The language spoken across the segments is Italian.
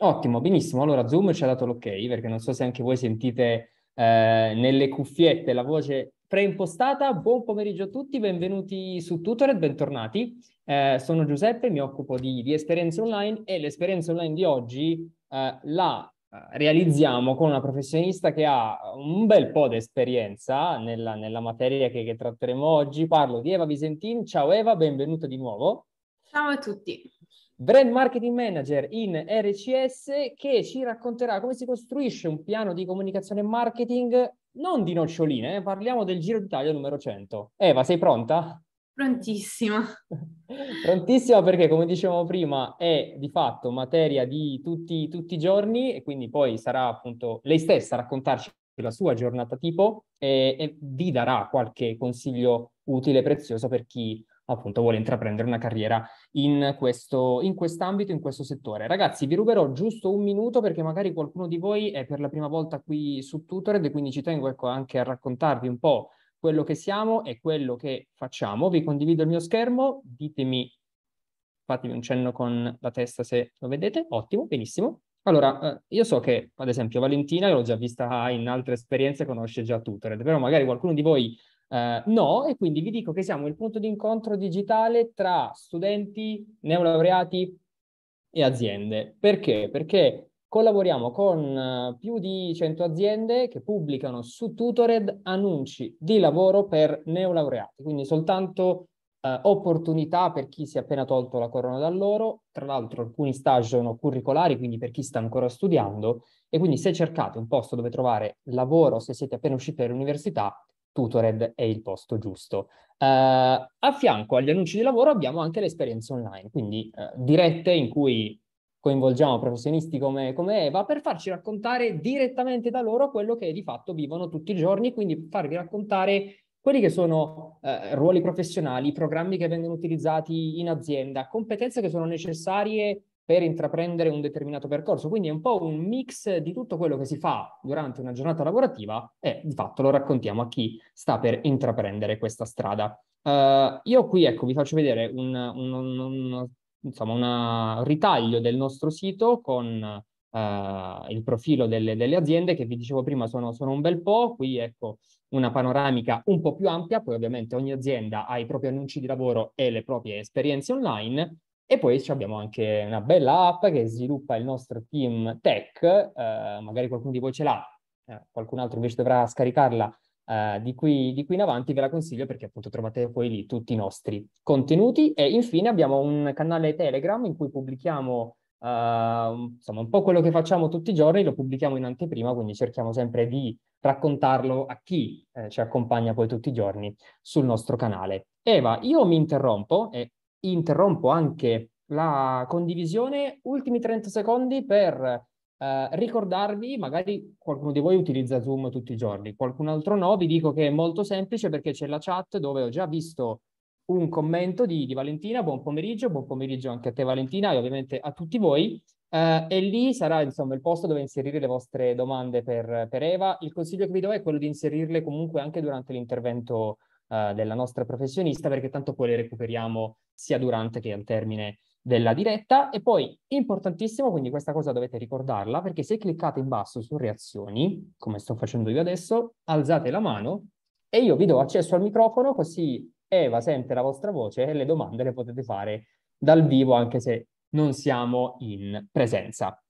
Ottimo, benissimo. Allora Zoom ci ha dato l'ok perché non so se anche voi sentite eh, nelle cuffiette la voce preimpostata. Buon pomeriggio a tutti, benvenuti su Tutored, bentornati. Eh, sono Giuseppe, mi occupo di, di esperienze online e l'esperienza online di oggi eh, la eh, realizziamo con una professionista che ha un bel po' di esperienza nella, nella, materia che, che tratteremo oggi. Parlo di Eva Visentin. Ciao Eva, benvenuta di nuovo. Ciao a tutti brand marketing manager in RCS che ci racconterà come si costruisce un piano di comunicazione e marketing non di noccioline, eh, parliamo del Giro d'Italia numero 100. Eva, sei pronta? Prontissima. Prontissima perché, come dicevamo prima, è di fatto materia di tutti, tutti i giorni e quindi poi sarà appunto lei stessa a raccontarci la sua giornata tipo e, eh, e vi darà qualche consiglio utile e prezioso per chi appunto vuole intraprendere una carriera in, questo, in quest'ambito, in questo settore. Ragazzi, vi ruberò giusto un minuto perché magari qualcuno di voi è per la prima volta qui su Tutored e quindi ci tengo ecco, anche a raccontarvi un po' quello che siamo e quello che facciamo. Vi condivido il mio schermo, ditemi, fatemi un cenno con la testa se lo vedete, ottimo, benissimo. Allora, eh, io so che, ad esempio, Valentina, l'ho già vista in altre esperienze, conosce già Tutored, però magari qualcuno di voi eh, no, e quindi vi dico che siamo il punto di incontro digitale tra studenti, neolaureati e aziende. Perché? Perché collaboriamo con eh, più di 100 aziende che pubblicano su Tutored annunci di lavoro per neolaureati, quindi soltanto eh, opportunità per chi si è appena tolto la corona da loro, tra l'altro alcuni stage sono curricolari, quindi per chi sta ancora studiando, e quindi se cercate un posto dove trovare lavoro, se siete appena usciti dall'università, Tutored è il posto giusto. Uh, a fianco agli annunci di lavoro abbiamo anche le esperienze online, quindi uh, dirette in cui coinvolgiamo professionisti come, come, Eva per farci raccontare direttamente da loro quello che di fatto vivono tutti i giorni, quindi farvi raccontare quelli che sono eh, ruoli professionali, programmi che vengono utilizzati in azienda, competenze che sono necessarie per intraprendere un determinato percorso. Quindi è un po' un mix di tutto quello che si fa durante una giornata lavorativa e di fatto lo raccontiamo a chi sta per intraprendere questa strada. Uh, io qui ecco vi faccio vedere un, un, un, insomma, un ritaglio del nostro sito con Uh, il profilo delle, delle, aziende che vi dicevo prima sono, sono, un bel po', qui ecco una panoramica un po' più ampia, poi ovviamente ogni azienda ha i propri annunci di lavoro e le proprie esperienze online e poi abbiamo anche una bella app che sviluppa il nostro team tech, eh, magari qualcuno di voi ce l'ha, eh, qualcun altro invece dovrà scaricarla eh, di, qui, di, qui, in avanti, ve la consiglio perché appunto trovate poi lì tutti i nostri contenuti. E infine abbiamo un canale Telegram in cui pubblichiamo eh, insomma un po' quello che facciamo tutti i giorni, lo pubblichiamo in anteprima, quindi cerchiamo sempre di raccontarlo a chi eh, ci accompagna poi tutti i giorni sul nostro canale. Eva, io mi interrompo e interrompo anche la condivisione, ultimi 30 secondi per eh, ricordarvi, magari qualcuno di voi utilizza Zoom tutti i giorni, qualcun altro no, vi dico che è molto semplice perché c'è la chat dove ho già visto un commento di, di Valentina, buon pomeriggio, buon pomeriggio anche a te Valentina e ovviamente a tutti voi. Uh, e lì sarà insomma il posto dove inserire le vostre domande per, per, Eva. Il consiglio che vi do è quello di inserirle comunque anche durante l'intervento uh, della nostra professionista, perché tanto poi le recuperiamo sia durante che al termine della diretta. E poi, importantissimo, quindi questa cosa dovete ricordarla, perché se cliccate in basso su reazioni, come sto facendo io adesso, alzate la mano e io vi do accesso al microfono, così Eva sente la vostra voce e le domande le potete fare dal vivo, anche se non siamo in presenza.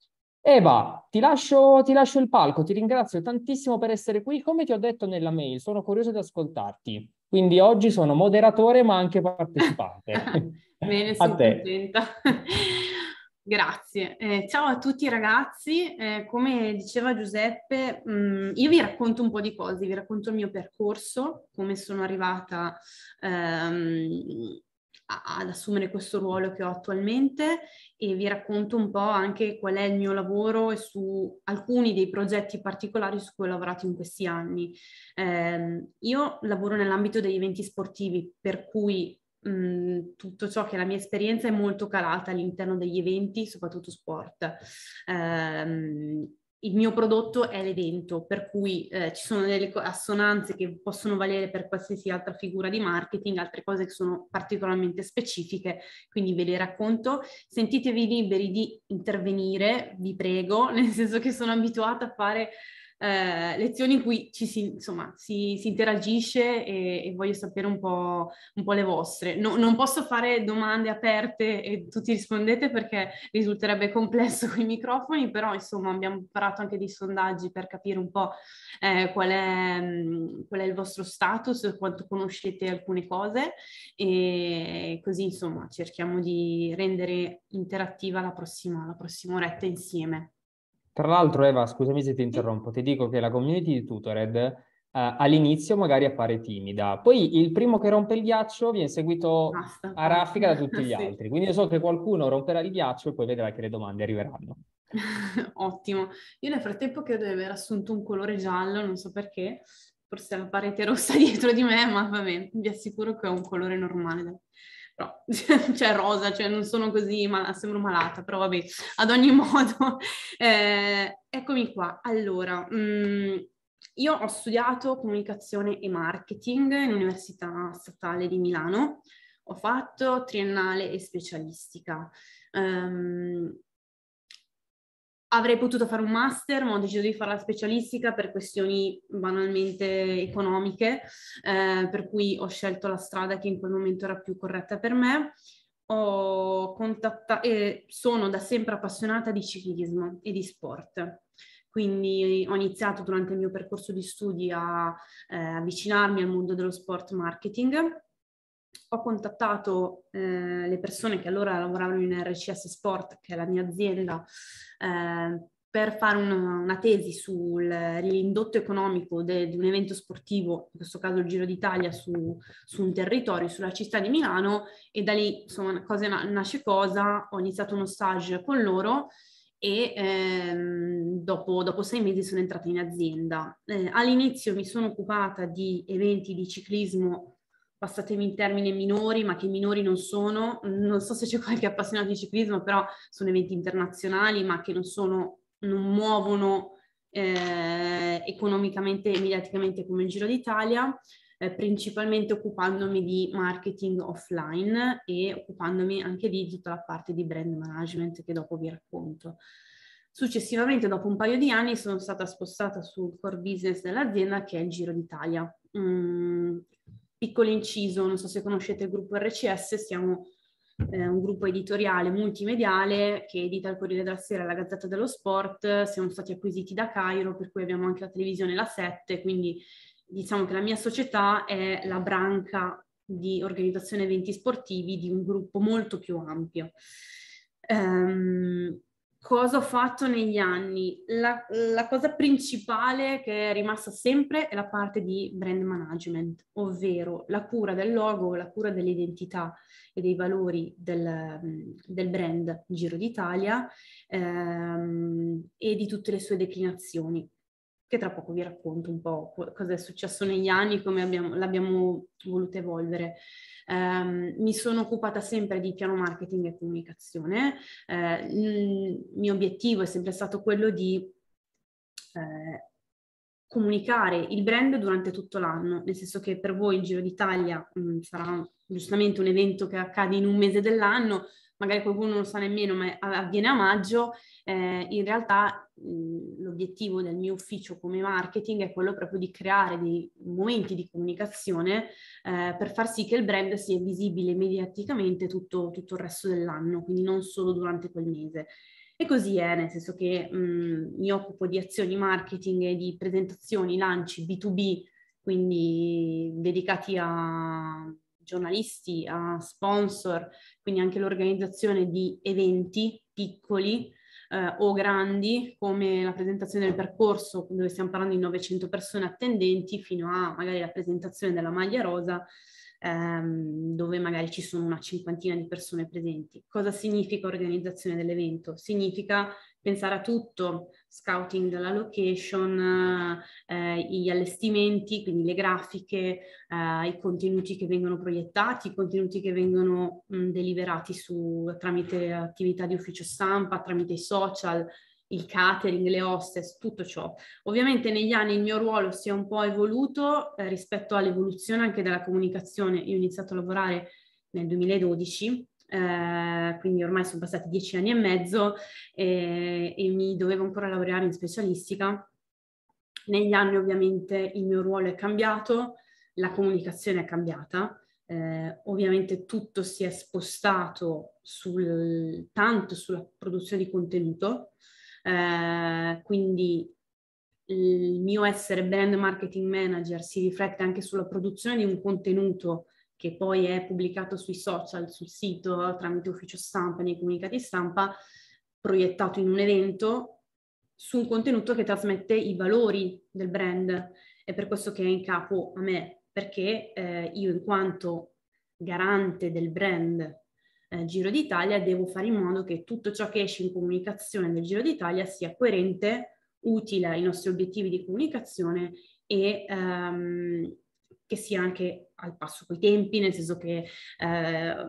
Eva, ti lascio, ti lascio il palco, ti ringrazio tantissimo per essere qui. Come ti ho detto nella mail, sono curioso di ascoltarti. Quindi oggi sono moderatore ma anche partecipante. Bene, sono contenta. Grazie. Eh, ciao a tutti ragazzi, eh, come diceva Giuseppe, mh, mm, io vi racconto un po' di cose, vi racconto il mio percorso, come sono arrivata ehm, ad assumere questo ruolo che ho attualmente e vi racconto un po' anche qual è il mio lavoro e su alcuni dei progetti particolari su cui ho lavorato in questi anni. Eh, io lavoro nell'ambito degli eventi sportivi, per cui mh, mhmm, tutto ciò che è la mia esperienza è molto calata all'interno degli eventi, soprattutto sport. Eh, il mio prodotto è l'evento, per cui eh, ci sono delle assonanze che possono valere per qualsiasi altra figura di marketing, altre cose che sono particolarmente specifiche, quindi ve le racconto. Sentitevi liberi di intervenire, vi prego, nel senso che sono abituata a fare eh, lezioni in cui ci si, insomma, si, si interagisce e, e, voglio sapere un po', un po le vostre. No, non posso fare domande aperte e tutti rispondete perché risulterebbe complesso con i microfoni, però insomma abbiamo imparato anche dei sondaggi per capire un po' eh, qual, è, mm, qual, è, il vostro status, quanto conoscete alcune cose e così insomma cerchiamo di rendere interattiva la prossima, la prossima oretta insieme. Tra l'altro, Eva, scusami se ti interrompo, ti dico che la community di Tutored eh, all'inizio magari appare timida, poi il primo che rompe il ghiaccio viene seguito Basta. a raffica da tutti gli sì. altri. Quindi io so che qualcuno romperà il ghiaccio e poi vedrà che le domande arriveranno. Ottimo. Io nel frattempo credo di aver assunto un colore giallo, non so perché, forse la parete rossa dietro di me, ma va bene, vi assicuro che è un colore normale No. cioè rosa, cioè non sono così, ma sembro malata, però vabbè, ad ogni modo, eh, eccomi qua. Allora, mh, mm, io ho studiato comunicazione e marketing all'Università Statale di Milano, ho fatto triennale e specialistica. Um, Avrei potuto fare un master, ma ho deciso di fare la specialistica per questioni banalmente economiche, eh, per cui ho scelto la strada che in quel momento era più corretta per me. Ho contattato e sono da sempre appassionata di ciclismo e di sport. Quindi ho iniziato durante il mio percorso di studi a eh, avvicinarmi al mondo dello sport marketing ho contattato eh, le persone che allora lavoravano in RCS Sport, che è la mia azienda, eh, per fare una, una tesi sull'indotto economico di un evento sportivo, in questo caso il Giro d'Italia, su, su, un territorio, sulla città di Milano e da lì insomma cosa nasce cosa, ho iniziato uno stage con loro e ehm, dopo, dopo, sei mesi sono entrata in azienda. Eh, all'inizio mi sono occupata di eventi di ciclismo passatemi in termini minori, ma che minori non sono. Non so se c'è qualche appassionato di ciclismo, però sono eventi internazionali, ma che non, sono, non muovono eh, economicamente e mediaticamente come il Giro d'Italia, eh, principalmente occupandomi di marketing offline e occupandomi anche di tutta la parte di brand management che dopo vi racconto. Successivamente, dopo un paio di anni, sono stata spostata sul core business dell'azienda che è il Giro d'Italia. Mm, Piccolo inciso, non so se conoscete il gruppo RCS, siamo eh, un gruppo editoriale multimediale che edita il Corriere della Sera e la Gazzetta dello Sport, siamo stati acquisiti da Cairo, per cui abbiamo anche la televisione La 7, quindi diciamo che la mia società è la branca di organizzazione eventi sportivi di un gruppo molto più ampio. Um, cosa ho fatto negli anni? La, la, cosa principale che è rimasta sempre è la parte di brand management, ovvero la cura del logo, la cura dell'identità e dei valori del, mm, del brand Giro d'Italia ehm, e di tutte le sue declinazioni, che tra poco vi racconto un po' cosa è successo negli anni, e come abbiamo, l'abbiamo voluto evolvere. Um, mi sono occupata sempre di piano marketing e comunicazione. Uh, il mio obiettivo è sempre stato quello di uh, comunicare il brand durante tutto l'anno, nel senso che per voi il Giro d'Italia mh, mm, sarà giustamente un evento che accade in un mese dell'anno, magari qualcuno non lo sa nemmeno, ma avviene a maggio, eh, in realtà l'obiettivo del mio ufficio come marketing è quello proprio di creare dei momenti di comunicazione eh, per far sì che il brand sia visibile mediaticamente tutto, tutto, il resto dell'anno, quindi non solo durante quel mese. E così è, nel senso che mh, mi occupo di azioni marketing e di presentazioni, lanci B2B, quindi dedicati a giornalisti, a sponsor, quindi anche l'organizzazione di eventi piccoli eh, o grandi come la presentazione del percorso dove stiamo parlando di 900 persone attendenti fino a magari la presentazione della maglia rosa ehm, dove magari ci sono una cinquantina di persone presenti. Cosa significa organizzazione dell'evento? Significa pensare a tutto, scouting della location, eh, gli allestimenti, quindi le grafiche, eh, i contenuti che vengono proiettati, i contenuti che vengono mh, mm, deliberati su, tramite attività di ufficio stampa, tramite i social, il catering, le hostess, tutto ciò. Ovviamente negli anni il mio ruolo si è un po' evoluto eh, rispetto all'evoluzione anche della comunicazione. Io ho iniziato a lavorare nel 2012 eh, quindi ormai sono passati dieci anni e mezzo eh, e mi dovevo ancora laureare in specialistica. Negli anni ovviamente il mio ruolo è cambiato, la comunicazione è cambiata, eh, ovviamente tutto si è spostato sul, tanto sulla produzione di contenuto, eh, quindi il mio essere brand marketing manager si riflette anche sulla produzione di un contenuto che poi è pubblicato sui social, sul sito, tramite ufficio stampa, nei comunicati stampa, proiettato in un evento su un contenuto che trasmette i valori del brand. È per questo che è in capo a me, perché eh, io in quanto garante del brand eh, Giro d'Italia devo fare in modo che tutto ciò che esce in comunicazione del Giro d'Italia sia coerente, utile ai nostri obiettivi di comunicazione e ehm, che sia anche al passo coi tempi, nel senso che eh,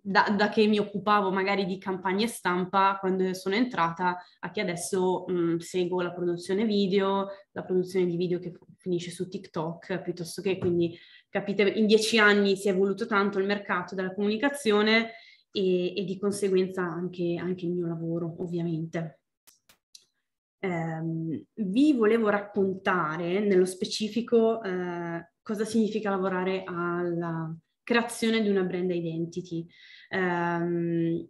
da, da, che mi occupavo magari di campagne stampa quando sono entrata a che adesso mh, mm, seguo la produzione video, la produzione di video che finisce su TikTok piuttosto che quindi capite in dieci anni si è evoluto tanto il mercato della comunicazione e, e di conseguenza anche, anche il mio lavoro ovviamente eh, vi volevo raccontare nello specifico eh, cosa significa lavorare alla creazione di una brand identity. Eh,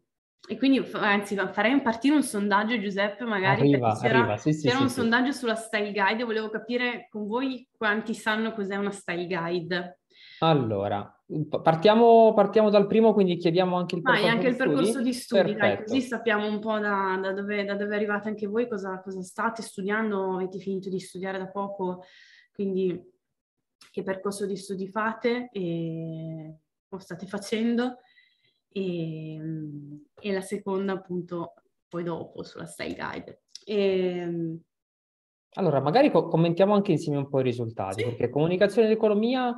e quindi, anzi, farei partire un sondaggio, Giuseppe, magari arriva, c'era, arriva. Sì, c'era sì, un sì. sondaggio sulla style guide volevo capire con voi quanti sanno cos'è una style guide. Allora, partiamo, partiamo, dal primo, quindi chiediamo anche il percorso, Vai, anche il percorso di studi, dai, così sappiamo un po' da, da, dove, da, dove, arrivate anche voi, cosa, cosa state studiando, avete finito di studiare da poco, quindi che percorso di studi fate e, o state facendo e, ehm, e la seconda appunto poi dopo sulla style guide. E, ehm, allora, magari co- commentiamo anche insieme un po' i risultati, sì. perché comunicazione ed economia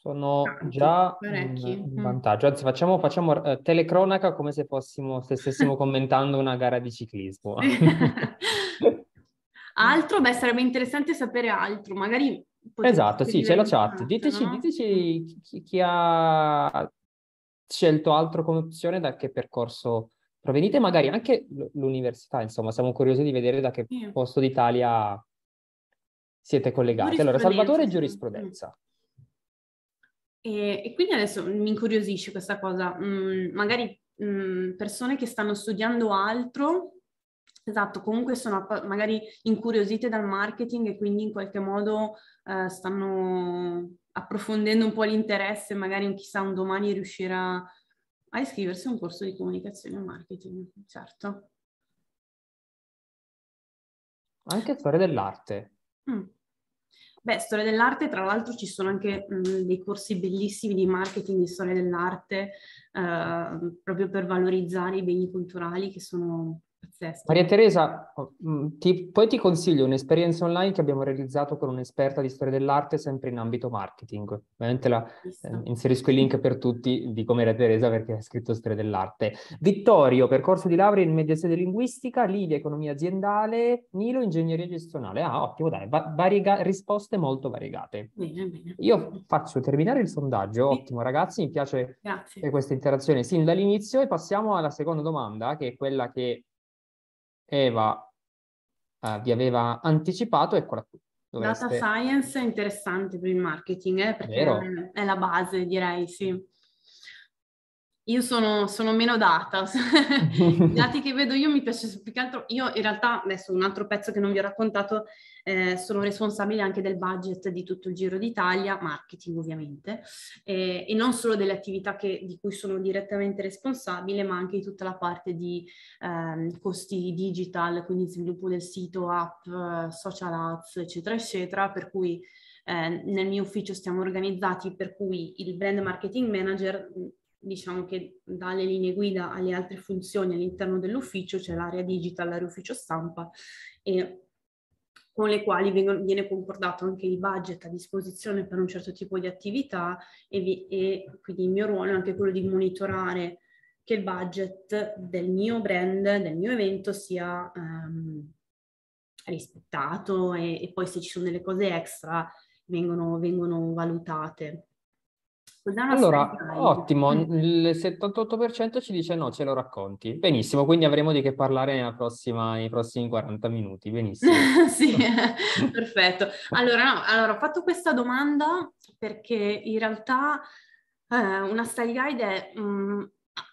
sono già un, un mm. vantaggio. Anzi, facciamo, facciamo eh, telecronaca come se, fossimo, se stessimo commentando una gara di ciclismo. altro? Beh, sarebbe interessante sapere altro, magari... Esatto, sì, c'è la chat. Diteci, no? diteci mm. chi, chi, ha scelto altro come opzione, da che percorso provenite, magari anche l'università, insomma, siamo curiosi di vedere da che posto d'Italia siete collegati. Allora, Salvatore, giurisprudenza. Mm. E, e quindi adesso mi incuriosisce questa cosa, mm, magari mm, persone che stanno studiando altro, esatto, comunque sono magari incuriosite dal marketing e quindi in qualche modo eh, stanno approfondendo un po' l'interesse, magari chissà un domani riuscirà a iscriversi a un corso di comunicazione e marketing, certo. Anche a storia dell'arte. Mm. Beh, storia dell'arte, tra l'altro ci sono anche mh, dei corsi bellissimi di marketing di storia dell'arte, eh, proprio per valorizzare i beni culturali che sono Sesto. Maria Teresa, oh, mm, ti, poi ti consiglio un'esperienza online che abbiamo realizzato con un'esperta di storia dell'arte sempre in ambito marketing. Ovviamente la, eh, inserisco il link per tutti di come era Teresa perché ha scritto storia dell'arte. Vittorio, percorso di laurea in mediazione linguistica, Livia economia aziendale, Nilo ingegneria gestionale. Ah, ottimo, dai, va- variega- risposte molto variegate. Bene, bene. Io faccio terminare il sondaggio, sì. ottimo ragazzi, mi piace questa interazione sin dall'inizio e passiamo alla seconda domanda che è quella che Eva eh, vi aveva anticipato, eccola qui. Dovreste... Data science è interessante per il marketing, eh, perché Vero. è la base, direi, sì io sono, sono meno data. I dati che vedo io mi piace più che altro. Io in realtà, adesso un altro pezzo che non vi ho raccontato, eh, sono responsabile anche del budget di tutto il Giro d'Italia, marketing ovviamente, eh, e non solo delle attività che, di cui sono direttamente responsabile, ma anche di tutta la parte di eh, costi digital, quindi sviluppo del sito, app, social ads, eccetera, eccetera, per cui eh, nel mio ufficio stiamo organizzati per cui il brand marketing manager diciamo che dalle linee guida alle altre funzioni all'interno dell'ufficio c'è l'area digital, l'area ufficio stampa e con le quali vengono, viene concordato anche il budget a disposizione per un certo tipo di attività e, vi, e quindi il mio ruolo è anche quello di monitorare che il budget del mio brand, del mio evento sia um, rispettato e, e, poi se ci sono delle cose extra vengono, vengono valutate. Allora, ottimo, mm. il 78% ci dice no, ce lo racconti. Benissimo, quindi avremo di che parlare prossima, nei prossimi 40 minuti, benissimo. sì, perfetto. Allora, no, allora, ho fatto questa domanda perché in realtà eh, una style guide è mh, mm,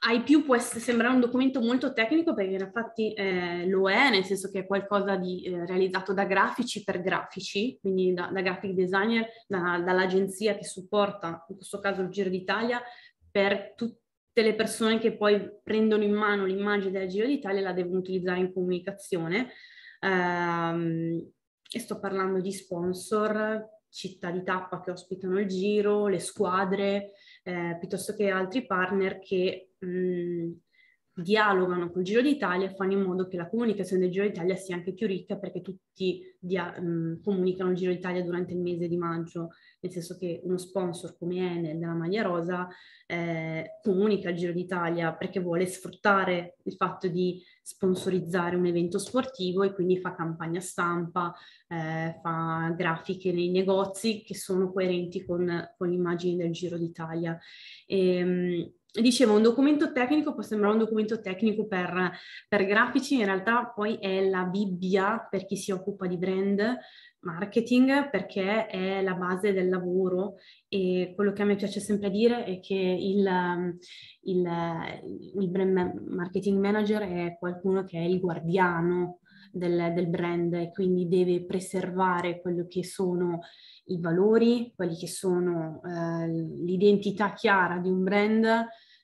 ai più può sembrare un documento molto tecnico perché infatti eh, lo è, nel senso che è qualcosa di eh, realizzato da grafici per grafici, quindi da, da graphic designer, da, dall'agenzia che supporta, in questo caso il Giro d'Italia, per tutte le persone che poi prendono in mano l'immagine del Giro d'Italia e la devono utilizzare in comunicazione. Um, e sto parlando di sponsor, città di tappa che ospitano il Giro, le squadre, eh, piuttosto che altri partner che mh, mm, dialogano col Giro d'Italia e fanno in modo che la comunicazione del Giro d'Italia sia anche più ricca perché tutti dia- mh, mm, comunicano il Giro d'Italia durante il mese di maggio, nel senso che uno sponsor come Enel della Maglia Rosa eh, comunica il Giro d'Italia perché vuole sfruttare il fatto di sponsorizzare un evento sportivo e quindi fa campagna stampa, eh, fa grafiche nei negozi che sono coerenti con, con l'immagine del Giro d'Italia. E, ehm, Dicevo, un documento tecnico può sembrare un documento tecnico per, per, grafici, in realtà poi è la Bibbia per chi si occupa di brand marketing perché è la base del lavoro e quello che a me piace sempre dire è che il, il, il brand marketing manager è qualcuno che è il guardiano del, del brand e quindi deve preservare quello che sono i valori, quelli che sono eh, l'identità chiara di un brand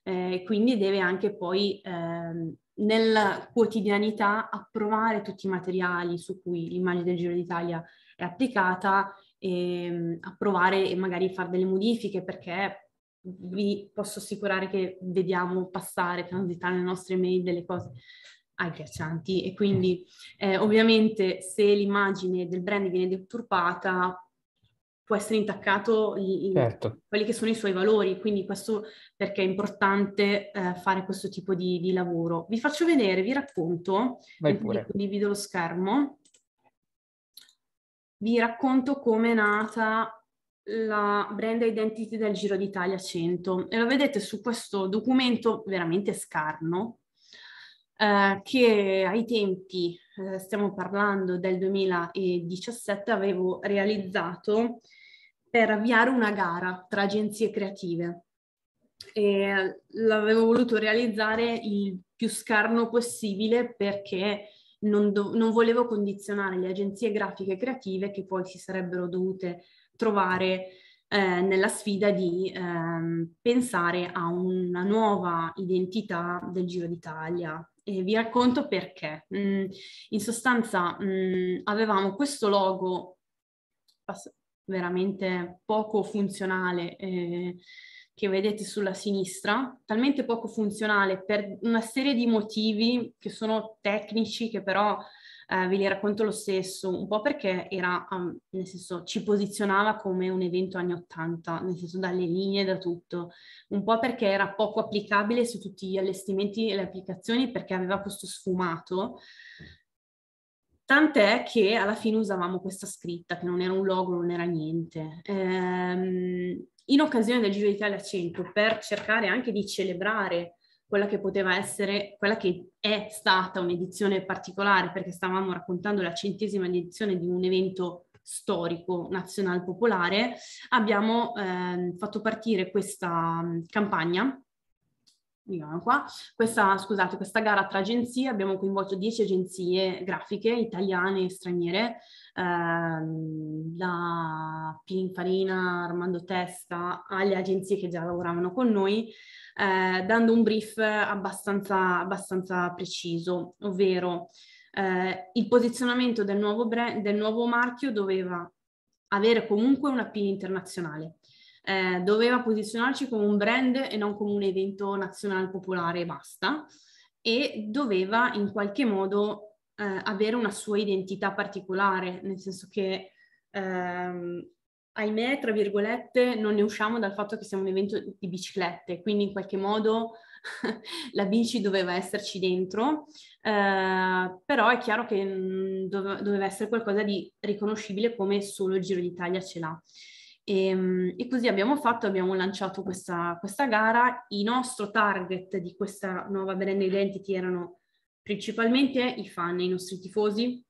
eh, e quindi deve anche poi eh, nella quotidianità approvare tutti i materiali su cui l'immagine del Giro d'Italia è applicata e ehm, approvare e magari fare delle modifiche perché vi posso assicurare che vediamo passare, transitare le nostre mail delle cose ai ghiaccianti e quindi eh, ovviamente se l'immagine del brand viene deturpata può essere intaccato i, certo. quelli che sono i suoi valori, quindi questo perché è importante eh, fare questo tipo di, di, lavoro. Vi faccio vedere, vi racconto, Vai pure. condivido lo schermo, vi racconto come è nata la brand identity del Giro d'Italia 100 e lo vedete su questo documento veramente scarno eh, che ai tempi, eh, stiamo parlando del 2017, avevo realizzato per avviare una gara tra agenzie creative. E l'avevo voluto realizzare il più scarno possibile perché non, do- non volevo condizionare le agenzie grafiche creative che poi si sarebbero dovute trovare eh, nella sfida di ehm, pensare a una nuova identità del Giro d'Italia e vi racconto perché. Mm, in sostanza mm, avevamo questo logo veramente poco funzionale eh, che vedete sulla sinistra, talmente poco funzionale per una serie di motivi che sono tecnici che però eh, ve li racconto lo stesso, un po' perché era, um, nel senso, ci posizionava come un evento anni 80, nel senso dalle linee, da tutto, un po' perché era poco applicabile su tutti gli allestimenti e le applicazioni perché aveva questo sfumato. Tant'è che alla fine usavamo questa scritta, che non era un logo, non era niente. Ehm, in occasione del Giro d'Italia 100, per cercare anche di celebrare quella che poteva essere, quella che è stata un'edizione particolare, perché stavamo raccontando la centesima edizione di un evento storico nazional popolare, abbiamo eh, fatto partire questa campagna qua. Questa, scusate, questa gara tra agenzie, abbiamo coinvolto 10 agenzie grafiche italiane e straniere, ehm, da Pininfarina, Armando Testa, alle agenzie che già lavoravano con noi, eh, dando un brief abbastanza, abbastanza preciso, ovvero eh, il posizionamento del nuovo, brand, del nuovo marchio doveva avere comunque una PIN internazionale, eh, doveva posizionarci come un brand e non come un evento nazionale popolare e basta, e doveva in qualche modo eh, avere una sua identità particolare, nel senso che ehm, ahimè, tra virgolette, non ne usciamo dal fatto che siamo un evento di biciclette, quindi in qualche modo la bici doveva esserci dentro, eh, però è chiaro che mm, dove, doveva essere qualcosa di riconoscibile come solo il Giro d'Italia ce l'ha. E, ehm, e, così abbiamo fatto, abbiamo lanciato questa, questa gara. Il nostro target di questa nuova brand identity erano principalmente i fan, i nostri tifosi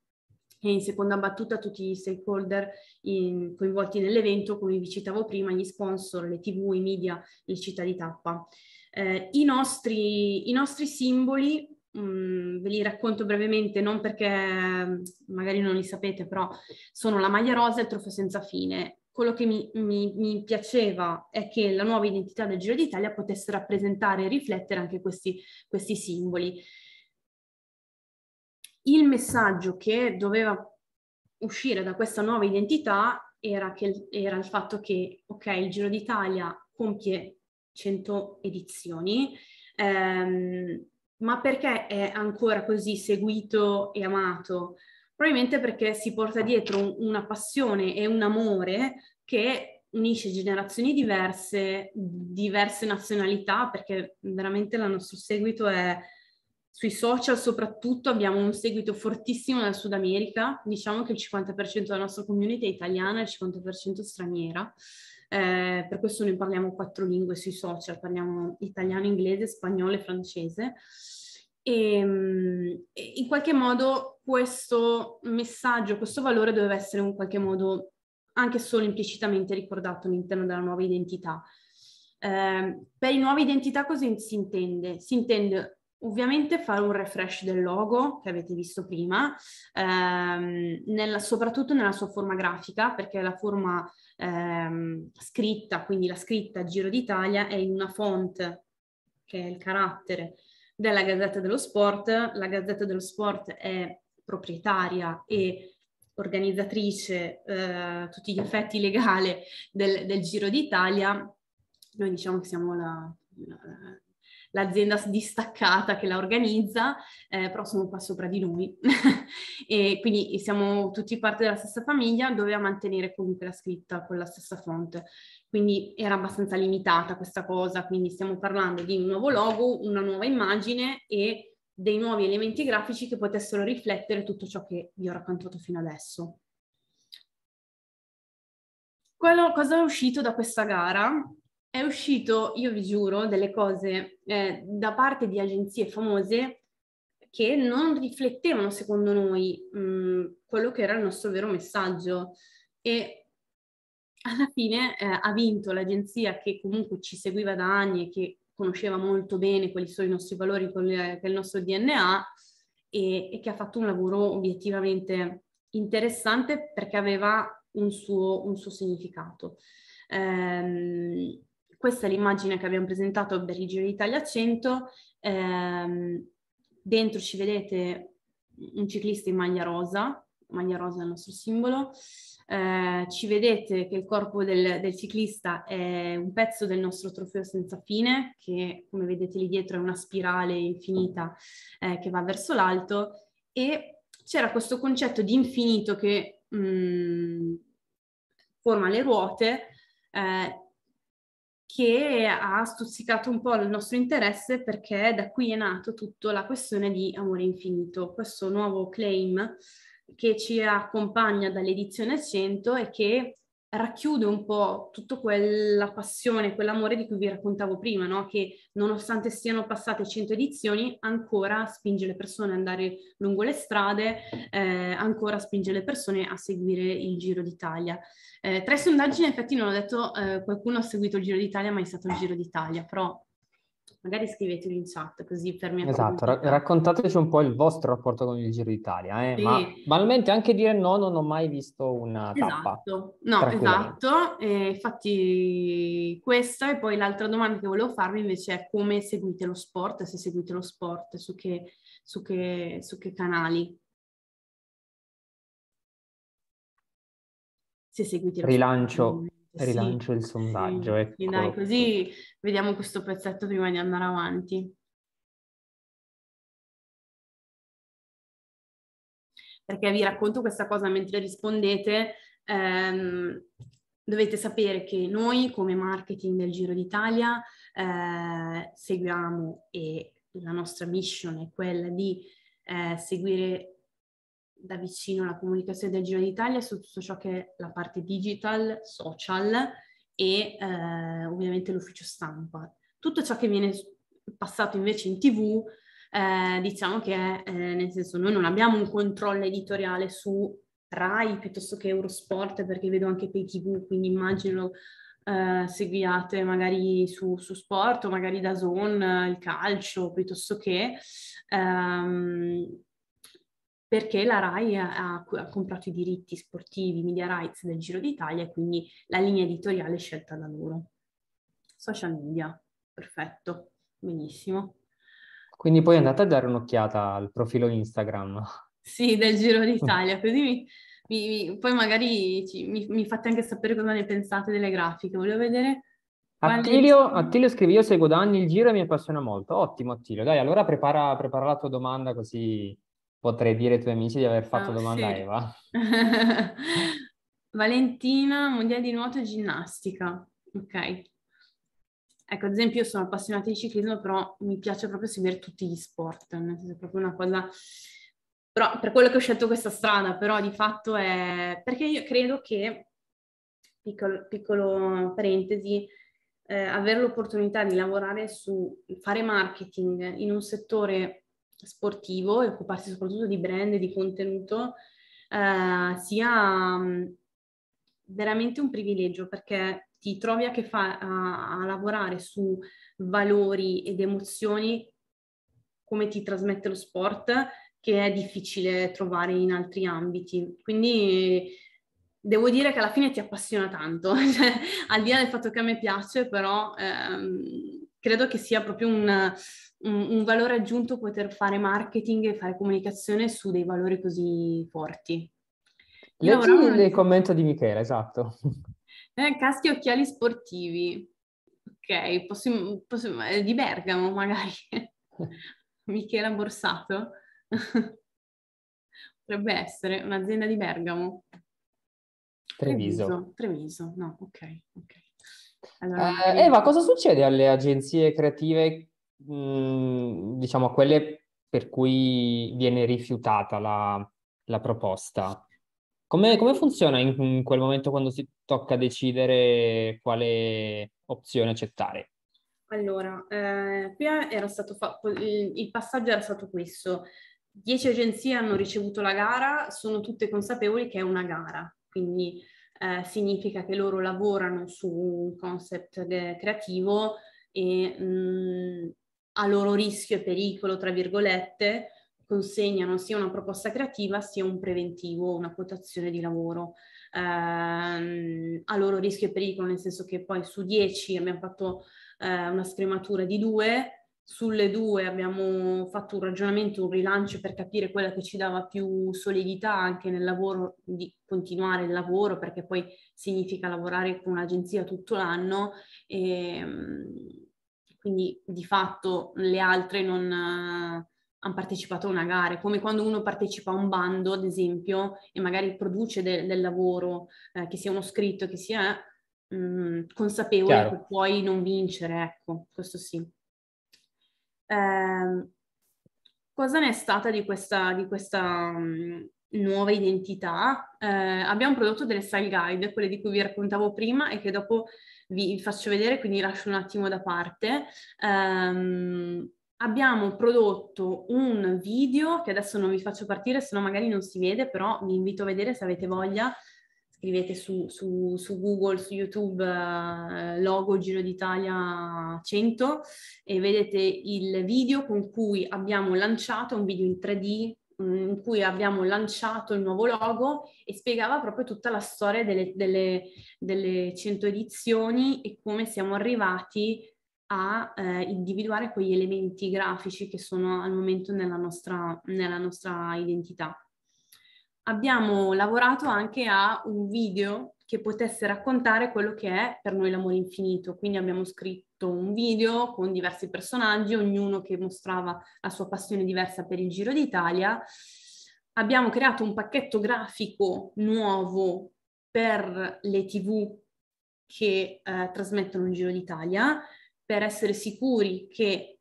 e in seconda battuta tutti gli stakeholder in, coinvolti nell'evento, come vi citavo prima, gli sponsor, le tv, i media, le città di tappa. Eh, i, nostri, i, nostri, simboli, mh, mm, ve li racconto brevemente, non perché magari non li sapete, però sono la maglia rosa e il trofeo senza fine quello che mi, mi, mi, piaceva è che la nuova identità del Giro d'Italia potesse rappresentare e riflettere anche questi, questi simboli. Il messaggio che doveva uscire da questa nuova identità era, che, era il fatto che, ok, il Giro d'Italia compie 100 edizioni, ehm, ma perché è ancora così seguito e amato? probabilmente perché si porta dietro una passione e un amore che unisce generazioni diverse, diverse nazionalità, perché veramente il nostro seguito è sui social soprattutto abbiamo un seguito fortissimo dal Sud America, diciamo che il 50% della nostra community è italiana e il 50% straniera, eh, per questo noi parliamo quattro lingue sui social, parliamo italiano, inglese, spagnolo e francese. Ehm, e, in qualche modo questo messaggio, questo valore doveva essere in qualche modo anche solo implicitamente ricordato all'interno della nuova identità. Eh, per i nuovi identità cosa si intende? Si intende ovviamente fare un refresh del logo che avete visto prima, ehm, nella, soprattutto nella sua forma grafica, perché la forma ehm, scritta, quindi la scritta Giro d'Italia, è in una font che è il carattere della Gazzetta dello Sport. La Gazzetta dello Sport è proprietaria e organizzatrice eh, tutti gli effetti legale del, del Giro d'Italia, noi diciamo che siamo la, la, l'azienda distaccata che la organizza, eh, però sono qua sopra di noi. e quindi siamo tutti parte della stessa famiglia, doveva mantenere comunque la scritta con la stessa fonte. Quindi era abbastanza limitata questa cosa, quindi stiamo parlando di un nuovo logo, una nuova immagine e dei nuovi elementi grafici che potessero riflettere tutto ciò che vi ho raccontato fino adesso. Quello, cosa è uscito da questa gara? È uscito, io vi giuro, delle cose eh, da parte di agenzie famose che non riflettevano, secondo noi, mh, mm, quello che era il nostro vero messaggio. E alla fine eh, ha vinto l'agenzia che comunque ci seguiva da anni e che conosceva molto bene quali sono i nostri valori, qual è il nostro DNA e, e che ha fatto un lavoro obiettivamente interessante perché aveva un suo, un suo significato. Ehm, questa è l'immagine che abbiamo presentato per il Giro d'Italia 100. Ehm, dentro ci vedete un ciclista in maglia rosa, maglia rosa è il nostro simbolo, eh, ci vedete che il corpo del, del, ciclista è un pezzo del nostro trofeo senza fine, che come vedete lì dietro è una spirale infinita eh, che va verso l'alto e c'era questo concetto di infinito che mh, mm, forma le ruote. Eh, che ha stuzzicato un po' il nostro interesse perché da qui è nato tutta la questione di amore infinito, questo nuovo claim che ci accompagna dall'edizione 100 e che racchiude un po' tutta quella passione, quell'amore di cui vi raccontavo prima, no? che nonostante siano passate 100 edizioni, ancora spinge le persone ad andare lungo le strade, eh, ancora spinge le persone a seguire il Giro d'Italia. Eh, tra i sondaggi, in effetti non ho detto eh, qualcuno ha seguito il Giro d'Italia, ma è stato il Giro d'Italia, però magari scrivetelo in chat così per me. Esatto, ra- raccontateci un po' il vostro rapporto con il Giro d'Italia, eh? sì. ma banalmente anche dire no, non ho mai visto una tappa. Esatto, no, esatto, eh, infatti questa e poi l'altra domanda che volevo farvi invece è come seguite lo sport, se seguite lo sport, su che, su che, su che canali. Se seguite lo Rilancio. sport. Rilancio rilancio sì, il sondaggio. Sì. Ecco. Dai, così vediamo questo pezzetto prima di andare avanti. Perché vi racconto questa cosa mentre rispondete. Ehm, dovete sapere che noi come marketing del Giro d'Italia eh, seguiamo e la nostra mission è quella di eh, seguire da vicino la comunicazione del Giro d'Italia su tutto ciò che è la parte digital, social e eh, ovviamente l'ufficio stampa. Tutto ciò che viene passato invece in tv, eh, diciamo che eh, nel senso noi non abbiamo un controllo editoriale su Rai piuttosto che Eurosport perché vedo anche pay tv, quindi immagino eh, seguiate magari su, su sport o magari da zone il calcio piuttosto che... Ehm, perché la RAI ha, ha, comprato i diritti sportivi, media rights del Giro d'Italia e quindi la linea editoriale è scelta da loro. Social media, perfetto, benissimo. Quindi poi andate a dare un'occhiata al profilo Instagram. Sì, del Giro d'Italia, così mi, mi, mi, poi magari ci, mi, fate anche sapere cosa ne pensate delle grafiche, voglio vedere... Attilio, Attilio scrive io seguo da anni il giro e mi appassiona molto. Ottimo Attilio, dai allora prepara, prepara la tua domanda così potrei dire ai tuoi amici di aver fatto ah, domanda sì. Eva. Valentina, mondiale di nuoto e ginnastica. Ok. Ecco, ad esempio io sono appassionata di ciclismo, però mi piace proprio seguire tutti gli sport, nel senso è proprio una cosa... Però per quello che ho scelto questa strada, però di fatto è... Perché io credo che, piccolo, piccolo parentesi, eh, avere l'opportunità di lavorare su fare marketing in un settore sportivo e occuparsi soprattutto di brand, e di contenuto, eh, sia mm, veramente un privilegio perché ti trovi a che fare a, a lavorare su valori ed emozioni come ti trasmette lo sport che è difficile trovare in altri ambiti. Quindi devo dire che alla fine ti appassiona tanto, cioè, al di là del fatto che a me piace, però ehm, credo che sia proprio un, un valore aggiunto poter fare marketing e fare comunicazione su dei valori così forti. Leggi il nel... commento di Michela, esatto. Eh, caschi e occhiali sportivi. Ok, posso, posso, eh, di Bergamo magari. Michela Borsato. Potrebbe essere un'azienda di Bergamo. Treviso. Treviso, Treviso. no, ok. okay. Allora, eh, Eva, cosa succede alle agenzie creative Mhmm, diciamo, a quelle per cui viene rifiutata la, la proposta. Come, come funziona in, in, quel momento quando si tocca decidere quale opzione accettare? Allora, eh, qui era stato fatto, il, il passaggio era stato questo. Dieci agenzie hanno ricevuto la gara, sono tutte consapevoli che è una gara, quindi eh, significa che loro lavorano su un concept de- eh, creativo e mh, mhmm, a loro rischio e pericolo, tra virgolette, consegnano sia una proposta creativa sia un preventivo, una quotazione di lavoro. Ehm, a loro rischio e pericolo, nel senso che poi su 10 abbiamo fatto eh, una scrematura di due, sulle due abbiamo fatto un ragionamento, un rilancio per capire quella che ci dava più solidità anche nel lavoro, di continuare il lavoro, perché poi significa lavorare con un'agenzia tutto l'anno. E, ehm, quindi di fatto le altre non eh, hanno partecipato a una gara, come quando uno partecipa a un bando, ad esempio, e magari produce de- del lavoro, eh, che sia uno scritto, che sia mh, mm, consapevole Chiaro. che puoi non vincere, ecco, questo sì. Eh, cosa ne è stata di questa, di questa mh, mm, nuove identità, eh, abbiamo prodotto delle style guide, quelle di cui vi raccontavo prima e che dopo vi faccio vedere, quindi lascio un attimo da parte. Um, abbiamo prodotto un video che adesso non vi faccio partire, se no magari non si vede, però vi invito a vedere se avete voglia. Scrivete su, su, su Google, su YouTube, eh, logo Giro d'Italia 100 e vedete il video con cui abbiamo lanciato un video in 3D in cui abbiamo lanciato il nuovo logo e spiegava proprio tutta la storia delle, delle, delle 100 edizioni e come siamo arrivati a eh, individuare quegli elementi grafici che sono al momento nella nostra, nella nostra identità. Abbiamo lavorato anche a un video che potesse raccontare quello che è per noi l'amore infinito. Quindi abbiamo scritto un video con diversi personaggi, ognuno che mostrava la sua passione diversa per il Giro d'Italia. Abbiamo creato un pacchetto grafico nuovo per le tv che eh, trasmettono il Giro d'Italia, per essere sicuri che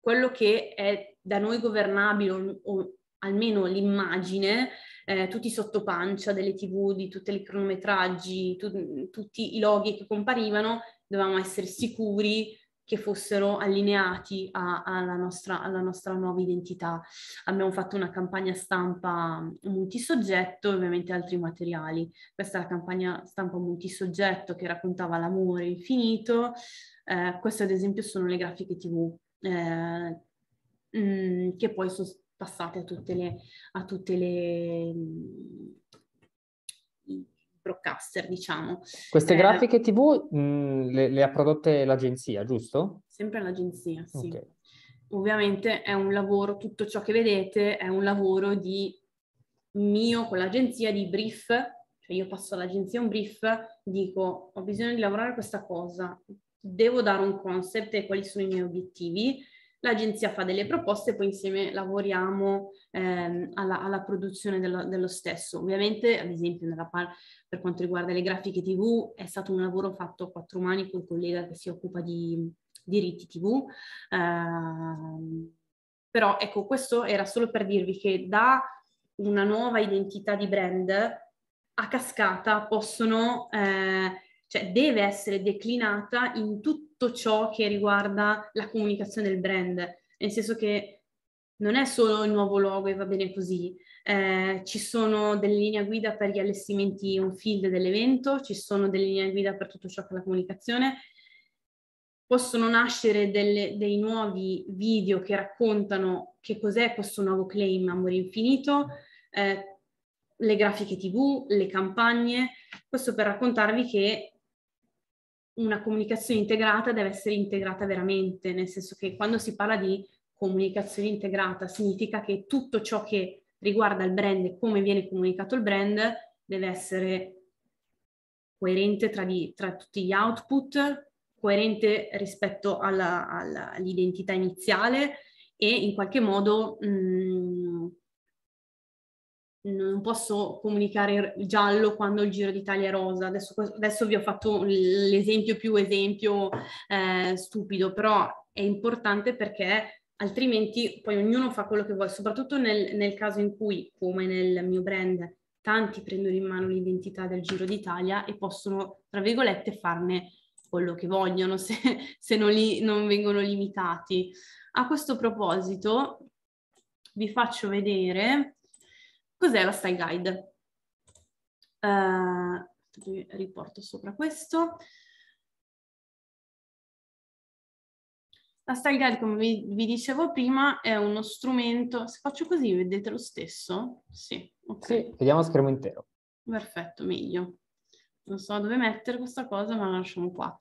quello che è da noi governabile o, o almeno l'immagine eh, tutti i sottopancia delle tv, di tutti i cronometraggi, tu, tutti i loghi che comparivano, dovevamo essere sicuri che fossero allineati a, alla, nostra, alla, nostra, nuova identità. Abbiamo fatto una campagna stampa multisoggetto e ovviamente altri materiali. Questa è la campagna stampa multisoggetto che raccontava l'amore infinito. Eh, queste ad esempio sono le grafiche tv eh, mm, che poi sono passate a tutte le, a tutte le mm, broadcaster, diciamo. Queste eh, grafiche TV mh, mm, le, le, ha prodotte l'agenzia, giusto? Sempre l'agenzia, sì. Okay. Ovviamente è un lavoro, tutto ciò che vedete è un lavoro di mio con l'agenzia di brief, cioè io passo all'agenzia un brief, dico ho bisogno di lavorare questa cosa, devo dare un concept e quali sono i miei obiettivi, l'agenzia fa delle proposte e poi insieme lavoriamo ehm, alla, alla, produzione dello, dello, stesso. Ovviamente, ad esempio, par- per quanto riguarda le grafiche TV, è stato un lavoro fatto a quattro mani col collega che si occupa di diritti TV. Eh, però ecco, questo era solo per dirvi che da una nuova identità di brand a cascata possono, eh, cioè deve essere declinata in tutti tutto ciò che riguarda la comunicazione del brand, nel senso che non è solo il nuovo logo e va bene così, eh, ci sono delle linee guida per gli allestimenti on field dell'evento, ci sono delle linee guida per tutto ciò che è la comunicazione, possono nascere delle, dei nuovi video che raccontano che cos'è questo nuovo claim Amore Infinito, eh, le grafiche tv, le campagne, questo per raccontarvi che una comunicazione integrata deve essere integrata veramente, nel senso che quando si parla di comunicazione integrata significa che tutto ciò che riguarda il brand e come viene comunicato il brand deve essere coerente tra, di, tra tutti gli output, coerente rispetto alla, alla, all'identità iniziale e in qualche modo mh, mm, non posso comunicare il giallo quando il Giro d'Italia è rosa. Adesso, adesso vi ho fatto l'esempio più esempio eh, stupido, però è importante perché altrimenti poi ognuno fa quello che vuole, soprattutto nel, nel caso in cui, come nel mio brand, tanti prendono in mano l'identità del Giro d'Italia e possono, tra virgolette, farne quello che vogliono se, se non, li, non vengono limitati. A questo proposito vi faccio vedere Cos'è la style guide? Uh, riporto sopra questo. La style guide, come vi, vi, dicevo prima, è uno strumento... Se faccio così vedete lo stesso? Sì, ok. Sì, vediamo a schermo intero. Perfetto, meglio. Non so dove mettere questa cosa, ma la lasciamo qua.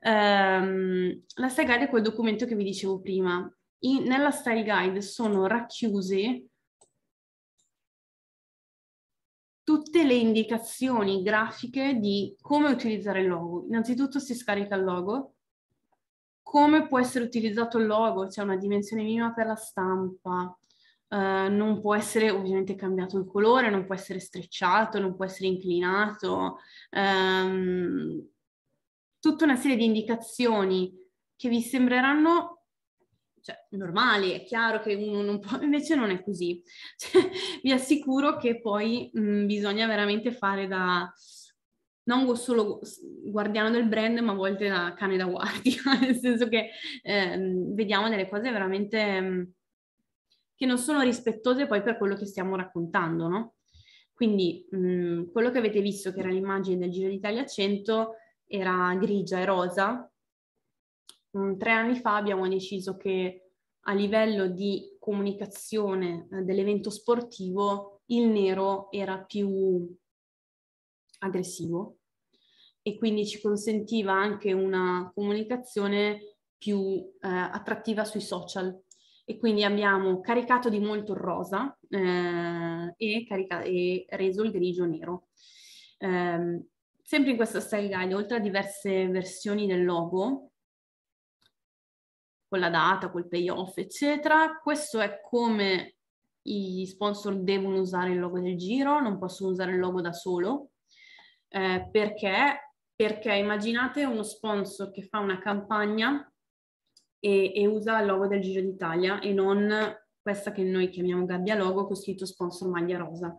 Um, la style guide è quel documento che vi dicevo prima. In, nella style guide sono racchiusi tutte le indicazioni grafiche di come utilizzare il logo. Innanzitutto si scarica il logo, come può essere utilizzato il logo, c'è cioè una dimensione minima per la stampa, Uh, non può essere ovviamente cambiato il colore, non può essere strecciato, non può essere inclinato, um, tutta una serie di indicazioni che vi sembreranno cioè, normali, è chiaro che uno non può, invece non è così. Cioè, vi assicuro che poi mh, bisogna veramente fare da, non solo guardiano del brand, ma a volte da cane da guardia, nel senso che eh, vediamo delle cose veramente mh, che non sono rispettose poi per quello che stiamo raccontando, no? Quindi mh, quello che avete visto, che era l'immagine del Giro d'Italia 100, era grigia e rosa, Mm, tre anni fa abbiamo deciso che a livello di comunicazione eh, dell'evento sportivo il nero era più aggressivo e quindi ci consentiva anche una comunicazione più eh, attrattiva sui social. E quindi abbiamo caricato di molto il rosa eh, e, carica- e, reso il grigio nero. Eh, sempre in questa style guide, oltre a diverse versioni del logo, con data, col payoff, eccetera. Questo è come gli sponsor devono usare il logo del giro, non possono usare il logo da solo. Eh, perché? Perché immaginate uno sponsor che fa una campagna e, e usa il logo del Giro d'Italia e non questa che noi chiamiamo gabbia logo, con scritto sponsor maglia rosa.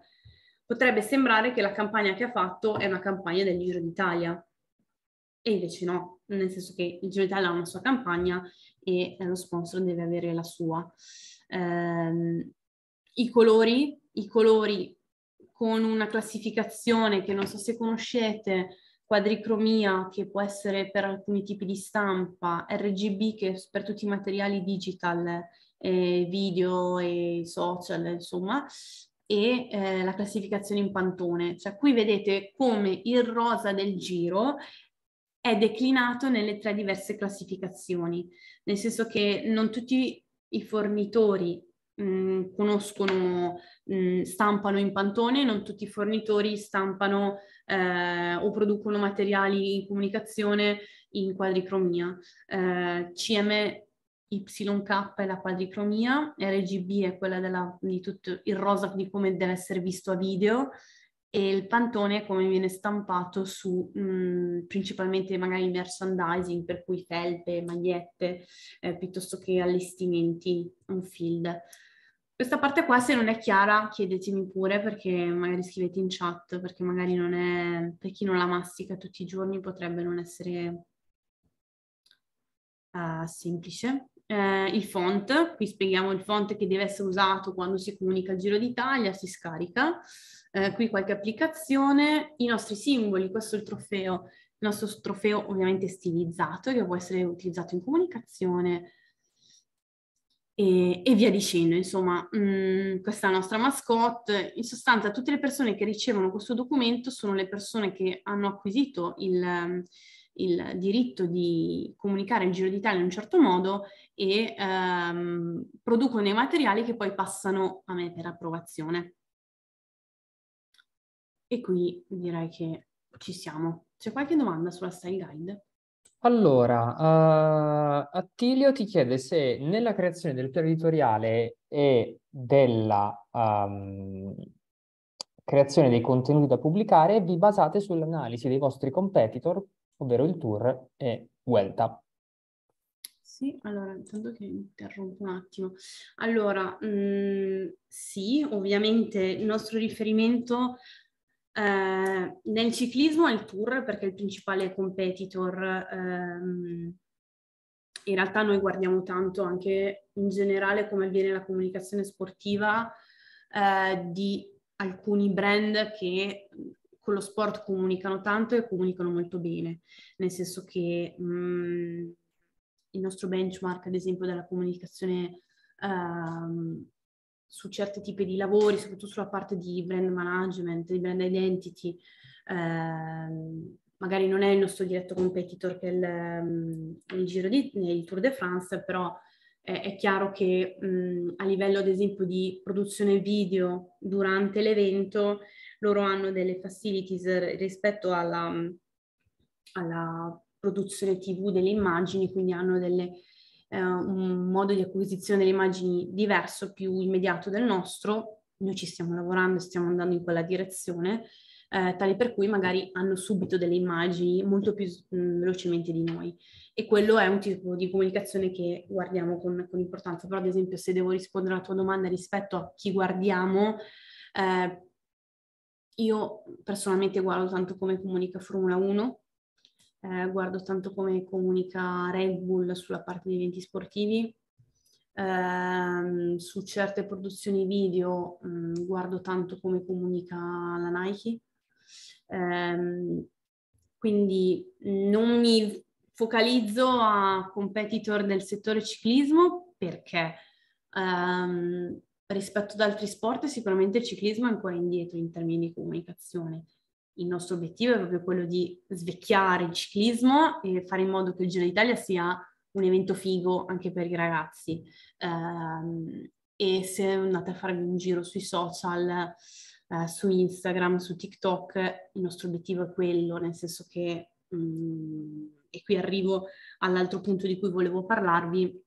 Potrebbe sembrare che la campagna che ha fatto è una campagna del Giro d'Italia, e invece no, nel senso che il Giro d'Italia ha una sua campagna e eh, lo sponsor deve avere la sua. Eh, i, colori, I colori con una classificazione che non so se conoscete, quadricromia che può essere per alcuni tipi di stampa, RGB che per tutti i materiali digital, eh, video e social, insomma, e eh, la classificazione in pantone. Cioè qui vedete come il rosa del giro è declinato nelle tre diverse classificazioni, nel senso che non tutti i fornitori mh, mm, conoscono, mh, mm, stampano in pantone, non tutti i fornitori stampano eh, o producono materiali in comunicazione in quadricromia. Eh, CM YK è la quadricromia, RGB è quella della, di tutto il rosa di come deve essere visto a video, e il pantone come viene stampato su mh, principalmente magari merchandising, per cui felpe, magliette, eh, piuttosto che allestimenti on field. Questa parte qua se non è chiara chiedetemi pure perché magari scrivete in chat, perché magari non è, per chi non la mastica tutti i giorni potrebbe non essere uh, semplice eh, il font, qui spieghiamo il font che deve essere usato quando si comunica il Giro d'Italia, si scarica, eh, qui qualche applicazione, i nostri simboli, questo è il trofeo, il nostro trofeo ovviamente stilizzato che può essere utilizzato in comunicazione, e, e, via dicendo. Insomma, mh, mm, questa è la nostra mascotte. In sostanza, tutte le persone che ricevono questo documento sono le persone che hanno acquisito il, il diritto di comunicare in giro d'Italia in un certo modo e ehm, producono i materiali che poi passano a me per approvazione. E qui direi che ci siamo. C'è qualche domanda sulla style guide? Allora, uh, Attilio ti chiede se nella creazione del piano editoriale e della um, creazione dei contenuti da pubblicare vi basate sull'analisi dei vostri competitor ovvero il Tour e Vuelta. Sì, allora, intanto che interrompo un attimo. Allora, mh, mm, sì, ovviamente il nostro riferimento eh, nel ciclismo è il Tour, perché è il principale competitor. Ehm, in realtà noi guardiamo tanto anche in generale come avviene la comunicazione sportiva eh, di alcuni brand che con lo sport comunicano tanto e comunicano molto bene, nel senso che mh, mm, il nostro benchmark, ad esempio, della comunicazione uh, su certi tipi di lavori, soprattutto sulla parte di brand management, di brand identity, uh, magari non è il nostro diretto competitor che è il, mm, il Giro di, il Tour de France, però è, è chiaro che mh, mm, a livello ad esempio di produzione video durante l'evento loro hanno delle facilities rispetto alla, mm, alla produzione tv delle immagini, quindi hanno delle, eh, un modo di acquisizione delle immagini diverso, più immediato del nostro. Noi ci stiamo lavorando, stiamo andando in quella direzione, eh, tali per cui magari hanno subito delle immagini molto più mh, mm, velocemente di noi. E quello è un tipo di comunicazione che guardiamo con, con importanza. Però, ad esempio, se devo rispondere alla tua domanda rispetto a chi guardiamo, eh, io personalmente guardo tanto come comunica Formula 1, eh, guardo tanto come comunica Red Bull sulla parte di eventi sportivi, eh, su certe produzioni video mh, mm, guardo tanto come comunica la Nike. Eh, quindi non mi focalizzo a competitor del settore ciclismo perché ehm, rispetto ad altri sport sicuramente il ciclismo è ancora indietro in termini di comunicazione. Il nostro obiettivo è proprio quello di svecchiare il ciclismo e fare in modo che il Giro d'Italia sia un evento figo anche per i ragazzi. Ehm, e se andate a farvi un giro sui social, eh, su Instagram, su TikTok, il nostro obiettivo è quello, nel senso che, mm, e qui arrivo all'altro punto di cui volevo parlarvi,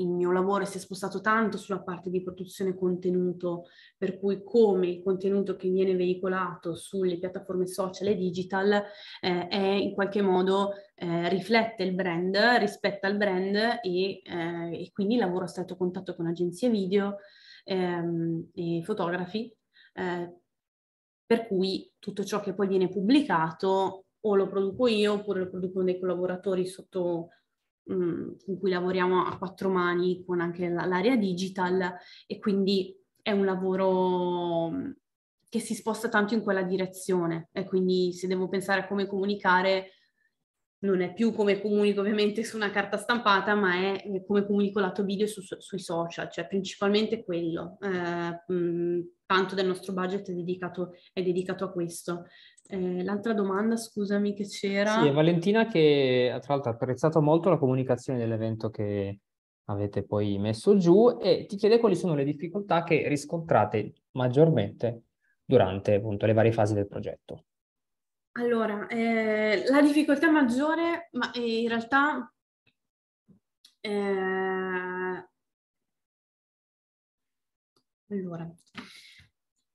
il mio lavoro si è spostato tanto sulla parte di produzione contenuto, per cui come il contenuto che viene veicolato sulle piattaforme social e digital eh, è in qualche modo eh, riflette il brand, rispetta il brand e, eh, e quindi lavoro a stretto contatto con agenzie video ehm, e fotografi, eh, per cui tutto ciò che poi viene pubblicato o lo produco io oppure lo producono dei collaboratori sotto con cui lavoriamo a quattro mani con anche l'area digital e quindi è un lavoro che si sposta tanto in quella direzione e quindi se devo pensare a come comunicare non è più come comunico ovviamente su una carta stampata, ma è eh, come comunico lato video su, sui social, cioè principalmente quello. Eh, mh, mm, tanto del nostro budget è dedicato, è dedicato a questo. Eh, l'altra domanda, scusami, che c'era. Sì, è Valentina che tra l'altro ha apprezzato molto la comunicazione dell'evento che avete poi messo giù e ti chiede quali sono le difficoltà che riscontrate maggiormente durante appunto le varie fasi del progetto. Allora, eh, la difficoltà maggiore, ma eh, in realtà eh, allora,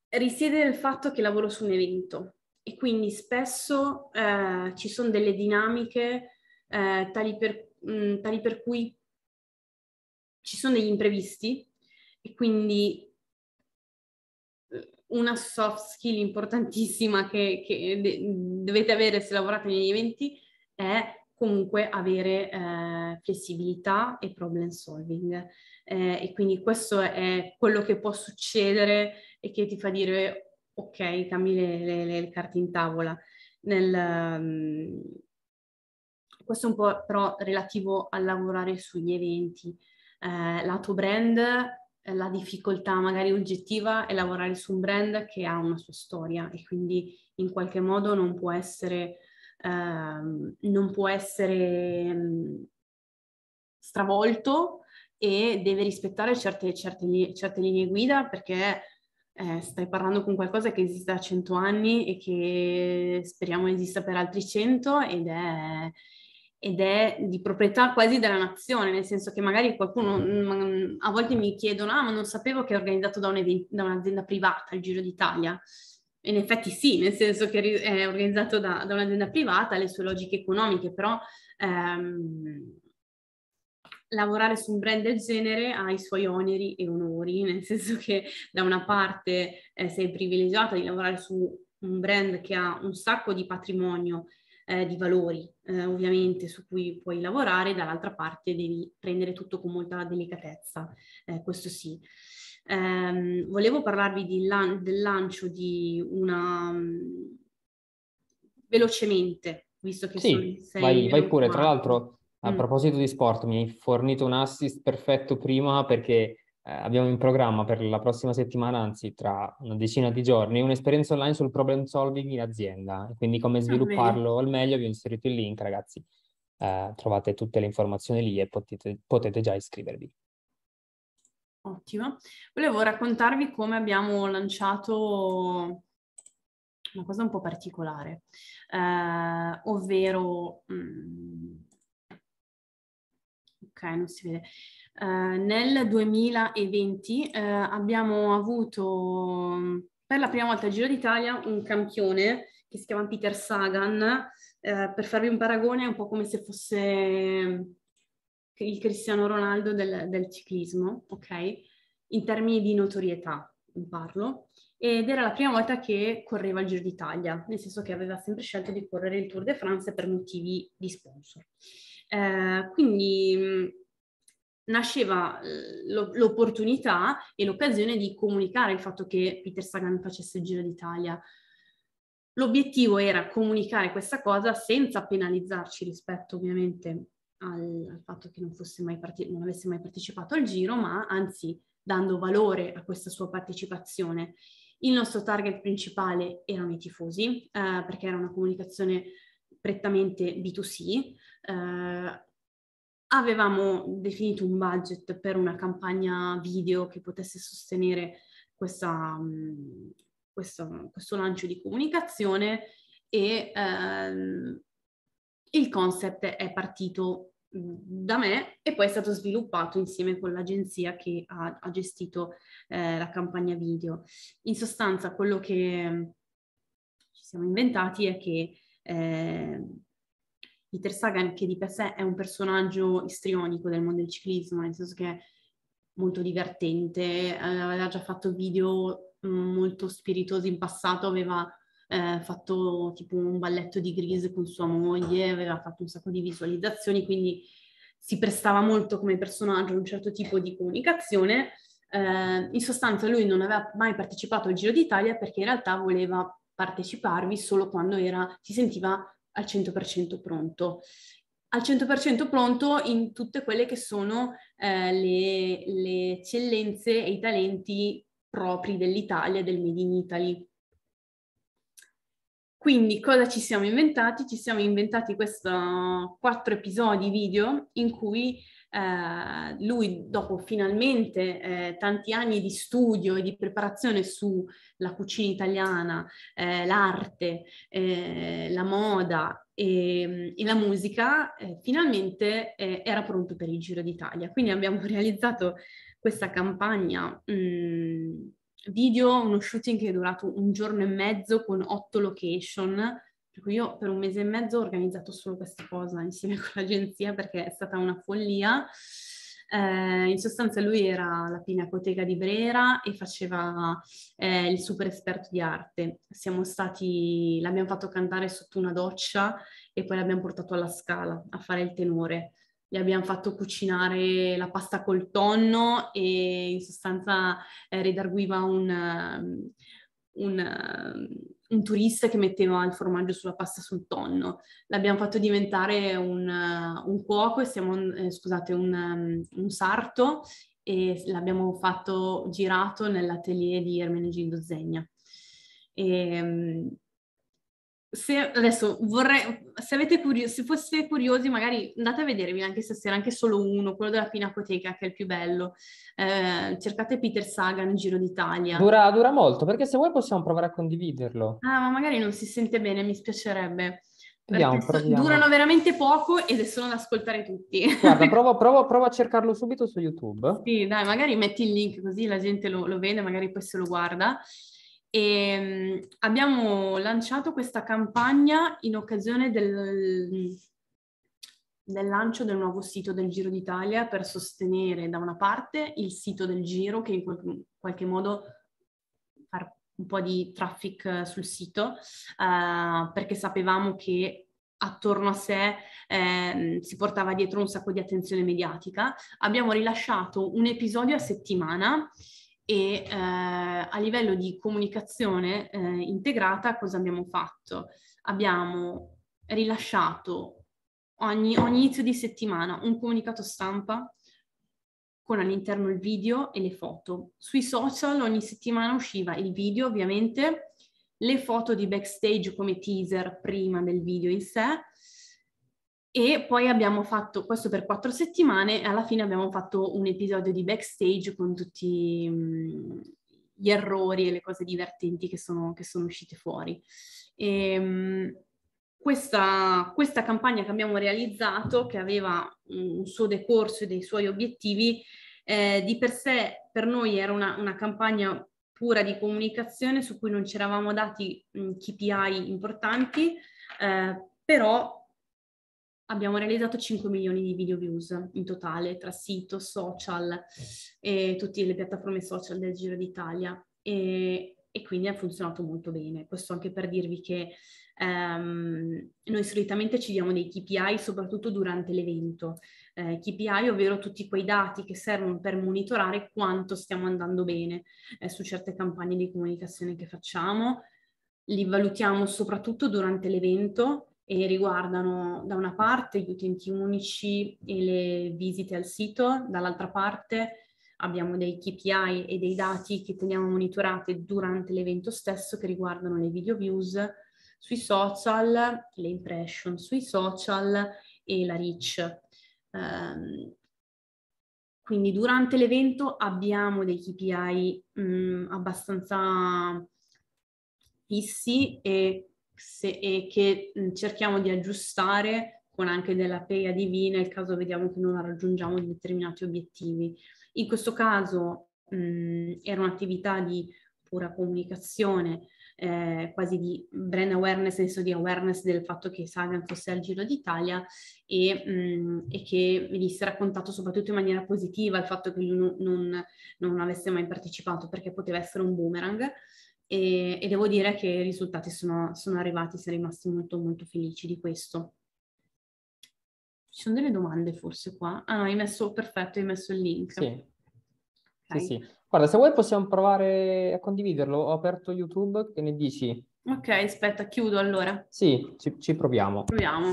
risiede nel fatto che lavoro su un evento e quindi spesso eh, ci sono delle dinamiche eh, tali per, mh, mm, tali per cui ci sono degli imprevisti e quindi eh, una soft skill importantissima che, che de, dovete avere se lavorate negli eventi è comunque avere eh, flessibilità e problem solving. Eh, e quindi questo è quello che può succedere e che ti fa dire ok, cambi le, le, le carte in tavola. Nel, um, questo è un po' però relativo a lavorare sugli eventi. Eh, lato brand eh, la difficoltà magari oggettiva è lavorare su un brand che ha una sua storia e quindi in qualche modo non può essere, ehm, non può essere mm, stravolto e deve rispettare certe, certe, certe linee guida perché eh, stai parlando con qualcosa che esiste da cento anni e che speriamo esista per altri cento ed è, ed è di proprietà quasi della nazione, nel senso che magari qualcuno mm-hmm. mm, a volte mi chiedono, ah ma non sapevo che è organizzato da, un event- da un'azienda privata il Giro d'Italia. In effetti sì, nel senso che è organizzato da, da un'azienda privata, le sue logiche economiche, però ehm, lavorare su un brand del genere ha i suoi oneri e onori, nel senso che da una parte eh, sei privilegiata di lavorare su un brand che ha un sacco di patrimonio eh, di valori eh, ovviamente su cui puoi lavorare, dall'altra parte devi prendere tutto con molta delicatezza, eh, questo sì. Um, volevo parlarvi di, del lancio di una um, velocemente, visto che sì, sono vai, vai pure, qua. tra l'altro a mm. proposito di sport mi hai fornito un assist perfetto prima perché eh, abbiamo in programma per la prossima settimana, anzi tra una decina di giorni, un'esperienza online sul problem solving in azienda, quindi come ah, svilupparlo al meglio, vi ho inserito il link ragazzi, eh, trovate tutte le informazioni lì e potete, potete già iscrivervi. Ottimo. Volevo raccontarvi come abbiamo lanciato una cosa un po' particolare, eh, ovvero... Mh, mm, ok, non si vede. Eh, nel 2020 eh, abbiamo avuto per la prima volta al Giro d'Italia un campione che si chiama Peter Sagan. Eh, per farvi un paragone è un po' come se fosse il Cristiano Ronaldo del, del ciclismo, ok? In termini di notorietà parlo. Ed era la prima volta che correva il Giro d'Italia, nel senso che aveva sempre scelto di correre il Tour de France per motivi di sponsor. Eh, quindi nasceva eh, l'opportunità e l'occasione di comunicare il fatto che Peter Sagan facesse il Giro d'Italia. L'obiettivo era comunicare questa cosa senza penalizzarci rispetto ovviamente al, al fatto che non, mai parte- non avesse mai partecipato al Giro, ma anzi dando valore a questa sua partecipazione. Il nostro target principale erano i tifosi, eh, perché era una comunicazione prettamente B2C. Eh, Avevamo definito un budget per una campagna video che potesse sostenere questa, mm, questo, questo, lancio di comunicazione e ehm, il concept è partito mm, da me e poi è stato sviluppato insieme con l'agenzia che ha, ha gestito eh, la campagna video. In sostanza quello che mm, ci siamo inventati è che eh, Peter Sagan che di per sé è un personaggio istrionico del mondo del ciclismo, nel senso che è molto divertente, eh, aveva già fatto video mm, molto spiritosi in passato, aveva eh, fatto tipo un balletto di Grise con sua moglie, aveva fatto un sacco di visualizzazioni, quindi si prestava molto come personaggio a un certo tipo di comunicazione. Eh, in sostanza lui non aveva mai partecipato al Giro d'Italia perché in realtà voleva parteciparvi solo quando era, si sentiva al 100% pronto. Al 100% pronto in tutte quelle che sono eh, le, le eccellenze e i talenti propri dell'Italia, del Made in Italy. Quindi cosa ci siamo inventati? Ci siamo inventati questi quattro episodi video in cui eh, lui dopo finalmente eh, tanti anni di studio e di preparazione sulla cucina italiana, eh, l'arte, eh, la moda e, mm, e la musica, eh, finalmente era pronto per il Giro d'Italia. Quindi abbiamo realizzato questa campagna. Mh, mm, video, uno shooting che è durato un giorno e mezzo con otto location per cui io per un mese e mezzo ho organizzato solo questa cosa insieme con l'agenzia perché è stata una follia. Eh, in sostanza lui era la Pinacoteca di Brera e faceva eh, il super esperto di arte. Siamo stati, l'abbiamo fatto cantare sotto una doccia e poi l'abbiamo portato alla scala a fare il tenore. Gli abbiamo fatto cucinare la pasta col tonno e in sostanza eh, redarguiva un, ehm, un ehm, un turista che metteva il formaggio sulla pasta sul tonno, l'abbiamo fatto diventare un, eh, un cuoco, siamo, eh, scusate, un, um, un, sarto e l'abbiamo fatto girato nell'atelier di Ermenegildo Zegna. E, mm, se adesso vorrei, se, avete curio- se foste curiosi, magari andate a vedervi anche stasera, anche solo uno, quello della Pinacoteca, che è il più bello. Eh, cercate Peter Sagan, Giro d'Italia. Dura, dura molto, perché se vuoi possiamo provare a condividerlo. Ah, ma magari non si sente bene, mi spiacerebbe. Vediamo, proviamo. Durano veramente poco ed è solo da ascoltare tutti. Guarda, provo, provo, provo, a cercarlo subito su YouTube. Sì, dai, magari metti il link così la gente lo, lo vede, magari poi se lo guarda. E ehm, abbiamo lanciato questa campagna in occasione del, del lancio del nuovo sito del Giro d'Italia per sostenere da una parte il sito del Giro che in qualche modo far un po' di traffic eh, sul sito eh, perché sapevamo che attorno a sé eh, si portava dietro un sacco di attenzione mediatica. Abbiamo rilasciato un episodio a settimana e eh, a livello di comunicazione eh, integrata cosa abbiamo fatto? Abbiamo rilasciato ogni, ogni inizio di settimana un comunicato stampa con all'interno il video e le foto. Sui social ogni settimana usciva il video ovviamente, le foto di backstage come teaser prima del video in sé e poi abbiamo fatto questo per quattro settimane e alla fine abbiamo fatto un episodio di backstage con tutti mm, gli errori e le cose divertenti che sono, che sono uscite fuori. E, ehm, questa, questa, campagna che abbiamo realizzato, che aveva un suo decorso e dei suoi obiettivi, eh, di per sé per noi era una, una, campagna pura di comunicazione su cui non ci eravamo dati mh, mm, KPI importanti, eh, però abbiamo realizzato 5 milioni di video views in totale tra sito, social e tutte le piattaforme social del Giro d'Italia e, e quindi ha funzionato molto bene. Questo anche per dirvi che Um, noi solitamente ci diamo dei KPI soprattutto durante l'evento. Eh, KPI, ovvero tutti quei dati che servono per monitorare quanto stiamo andando bene eh, su certe campagne di comunicazione che facciamo. Li valutiamo soprattutto durante l'evento e riguardano da una parte gli utenti unici e le visite al sito, dall'altra parte abbiamo dei KPI e dei dati che teniamo monitorati durante l'evento stesso che riguardano le video views sui social, le impression sui social e la reach. Um, quindi durante l'evento abbiamo dei KPI mh, mm, abbastanza fissi e se, e che cerchiamo di aggiustare con anche della pega divina nel caso vediamo che non raggiungiamo determinati obiettivi. In questo caso mh, era un'attività di pura comunicazione, eh, quasi di brand awareness, nel senso di awareness del fatto che Sagan fosse al Giro d'Italia e, mh, e che venisse raccontato soprattutto in maniera positiva il fatto che lui non, non, non avesse mai partecipato perché poteva essere un boomerang e, e devo dire che i risultati sono, sono arrivati, siamo rimasti molto molto felici di questo. Ci sono delle domande forse qua? Ah hai messo, perfetto, hai messo il link. Sì. Okay. Sì, sì. Guarda, se vuoi possiamo provare a condividerlo. Ho aperto YouTube, che ne dici? Ok, aspetta, chiudo allora. Sì, ci, ci proviamo. Proviamo.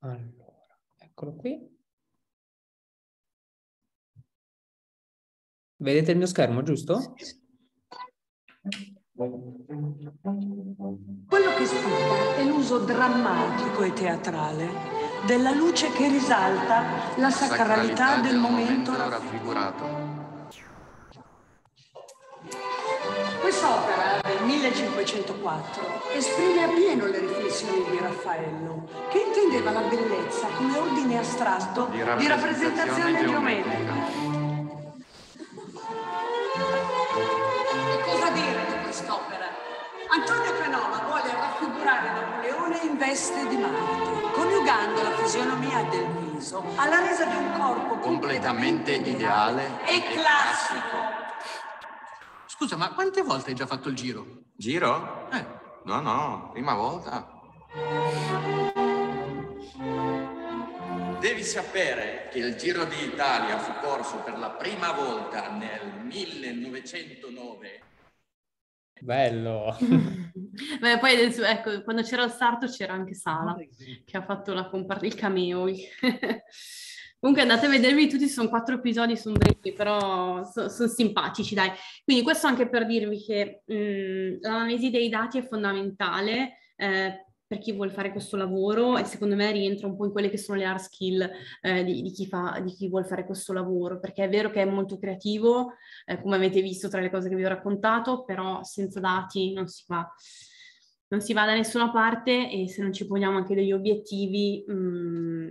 Allora, eccolo qui. Vedete il mio schermo, giusto? Quello che studia è l'uso drammatico e teatrale della luce che risalta la sacralità, sacralità del, del, momento, momento raffigurato. Quest'opera del 1504 esprime appieno le riflessioni di Raffaello, che intendeva la bellezza come ordine astratto di rappresentazione, di rappresentazione geometrica. geometrica cadere di quest'opera. Antonio Canova vuole raffigurare Napoleone in veste di Marte, coniugando la fisionomia del viso alla resa di un corpo completamente, completamente ideale e, classico. classico. Scusa, ma quante volte hai già fatto il giro? Giro? Eh. No, no, prima volta. Devi sapere che il Giro d'Italia fu corso per la prima volta nel 1909 Bello! Beh, poi adesso, ecco, quando c'era il sarto c'era anche Sala, ah, che ha fatto la comparsa, il cameo. Comunque andate a vedervi tutti, sono quattro episodi, sono brevi, però so, sono simpatici, dai. Quindi questo anche per dirvi che mh, mm, l'analisi dei dati è fondamentale eh, per chi vuole fare questo lavoro e secondo me rientra un po' in quelle che sono le hard skill eh, di, di, chi fa, di, chi vuole fare questo lavoro, perché è vero che è molto creativo, eh, come avete visto tra le cose che vi ho raccontato, però senza dati non si va, non si va da nessuna parte e se non ci poniamo anche degli obiettivi mh, mm,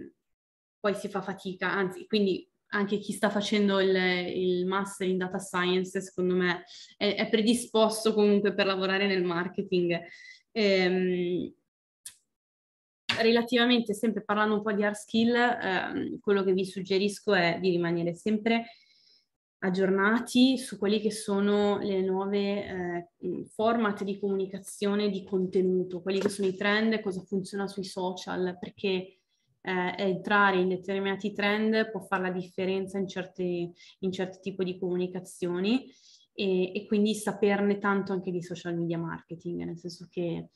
poi si fa fatica, anzi quindi anche chi sta facendo il, il, master in data science, secondo me, è, è predisposto comunque per lavorare nel marketing. Ehm, relativamente sempre parlando un po' di hard skill, ehm, quello che vi suggerisco è di rimanere sempre aggiornati su quelli che sono le nuove eh, format di comunicazione di contenuto, quelli che sono i trend, cosa funziona sui social, perché eh, entrare in determinati trend può fare la differenza in certi, in certi tipi di comunicazioni e, e, quindi saperne tanto anche di social media marketing, nel senso che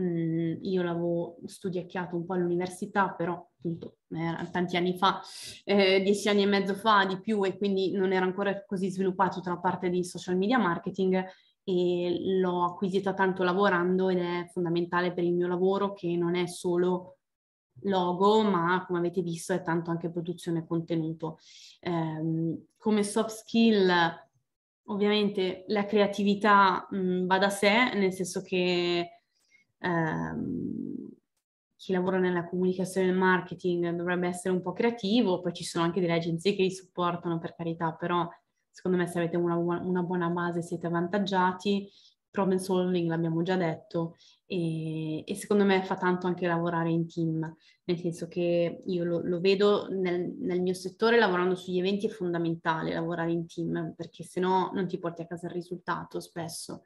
mh, mm, io l'avevo studiacchiato un po' all'università, però appunto eh, tanti anni fa, eh, dieci anni e mezzo fa di più e quindi non era ancora così sviluppato tutta la parte di social media marketing e l'ho acquisita tanto lavorando ed è fondamentale per il mio lavoro che non è solo logo, ma come avete visto è tanto anche produzione contenuto. Eh, come soft skill, ovviamente la creatività mh, mm, va da sé, nel senso che ehm, chi lavora nella comunicazione e marketing dovrebbe essere un po' creativo, poi ci sono anche delle agenzie che li supportano per carità, però secondo me se avete una, una buona base siete avvantaggiati, problem solving l'abbiamo già detto e, e, secondo me fa tanto anche lavorare in team, nel senso che io lo, lo vedo nel, nel, mio settore lavorando sugli eventi è fondamentale lavorare in team perché se no non ti porti a casa il risultato spesso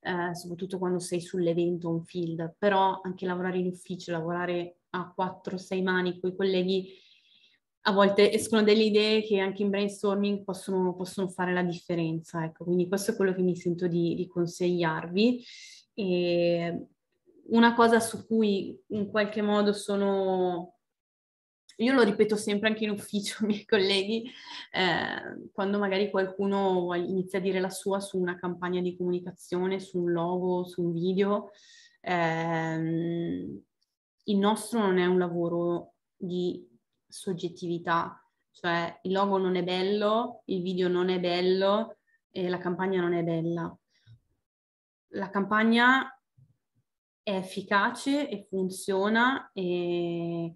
eh, soprattutto quando sei sull'evento on field, però anche lavorare in ufficio, lavorare a 4-6 mani con i colleghi, a volte escono delle idee che anche in brainstorming possono, possono fare la differenza. Ecco, quindi questo è quello che mi sento di, di consigliarvi. E una cosa su cui in qualche modo sono io lo ripeto sempre anche in ufficio ai miei colleghi, eh, quando magari qualcuno inizia a dire la sua su una campagna di comunicazione, su un logo, su un video, ehm, il nostro non è un lavoro di soggettività, cioè il logo non è bello, il video non è bello e la campagna non è bella. La campagna è efficace e funziona e,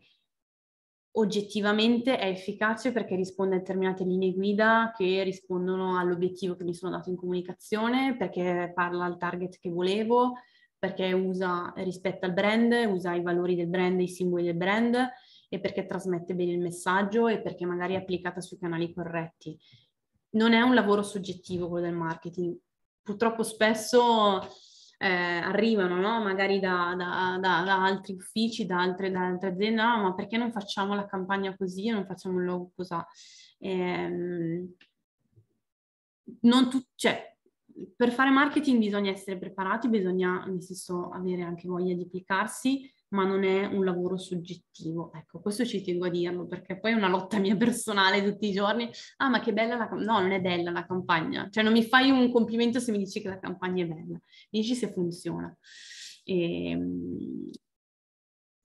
oggettivamente è efficace perché risponde a determinate linee guida che rispondono all'obiettivo che mi sono dato in comunicazione, perché parla al target che volevo, perché usa, rispetta il brand, usa i valori del brand, i simboli del brand e perché trasmette bene il messaggio e perché magari è applicata sui canali corretti. Non è un lavoro soggettivo quello del marketing. Purtroppo spesso eh, arrivano no? magari da, da, da, da, altri uffici, da altre, altre aziende, no, ah, ma perché non facciamo la campagna così e non facciamo il logo così? Ehm, tu, cioè, per fare marketing bisogna essere preparati, bisogna nel senso avere anche voglia di applicarsi ma non è un lavoro soggettivo. Ecco, questo ci tengo a dirlo perché poi è una lotta mia personale tutti i giorni. Ah, ma che bella la campagna. No, non è bella la campagna. Cioè non mi fai un complimento se mi dici che la campagna è bella. Mi dici se funziona. E... Ehm,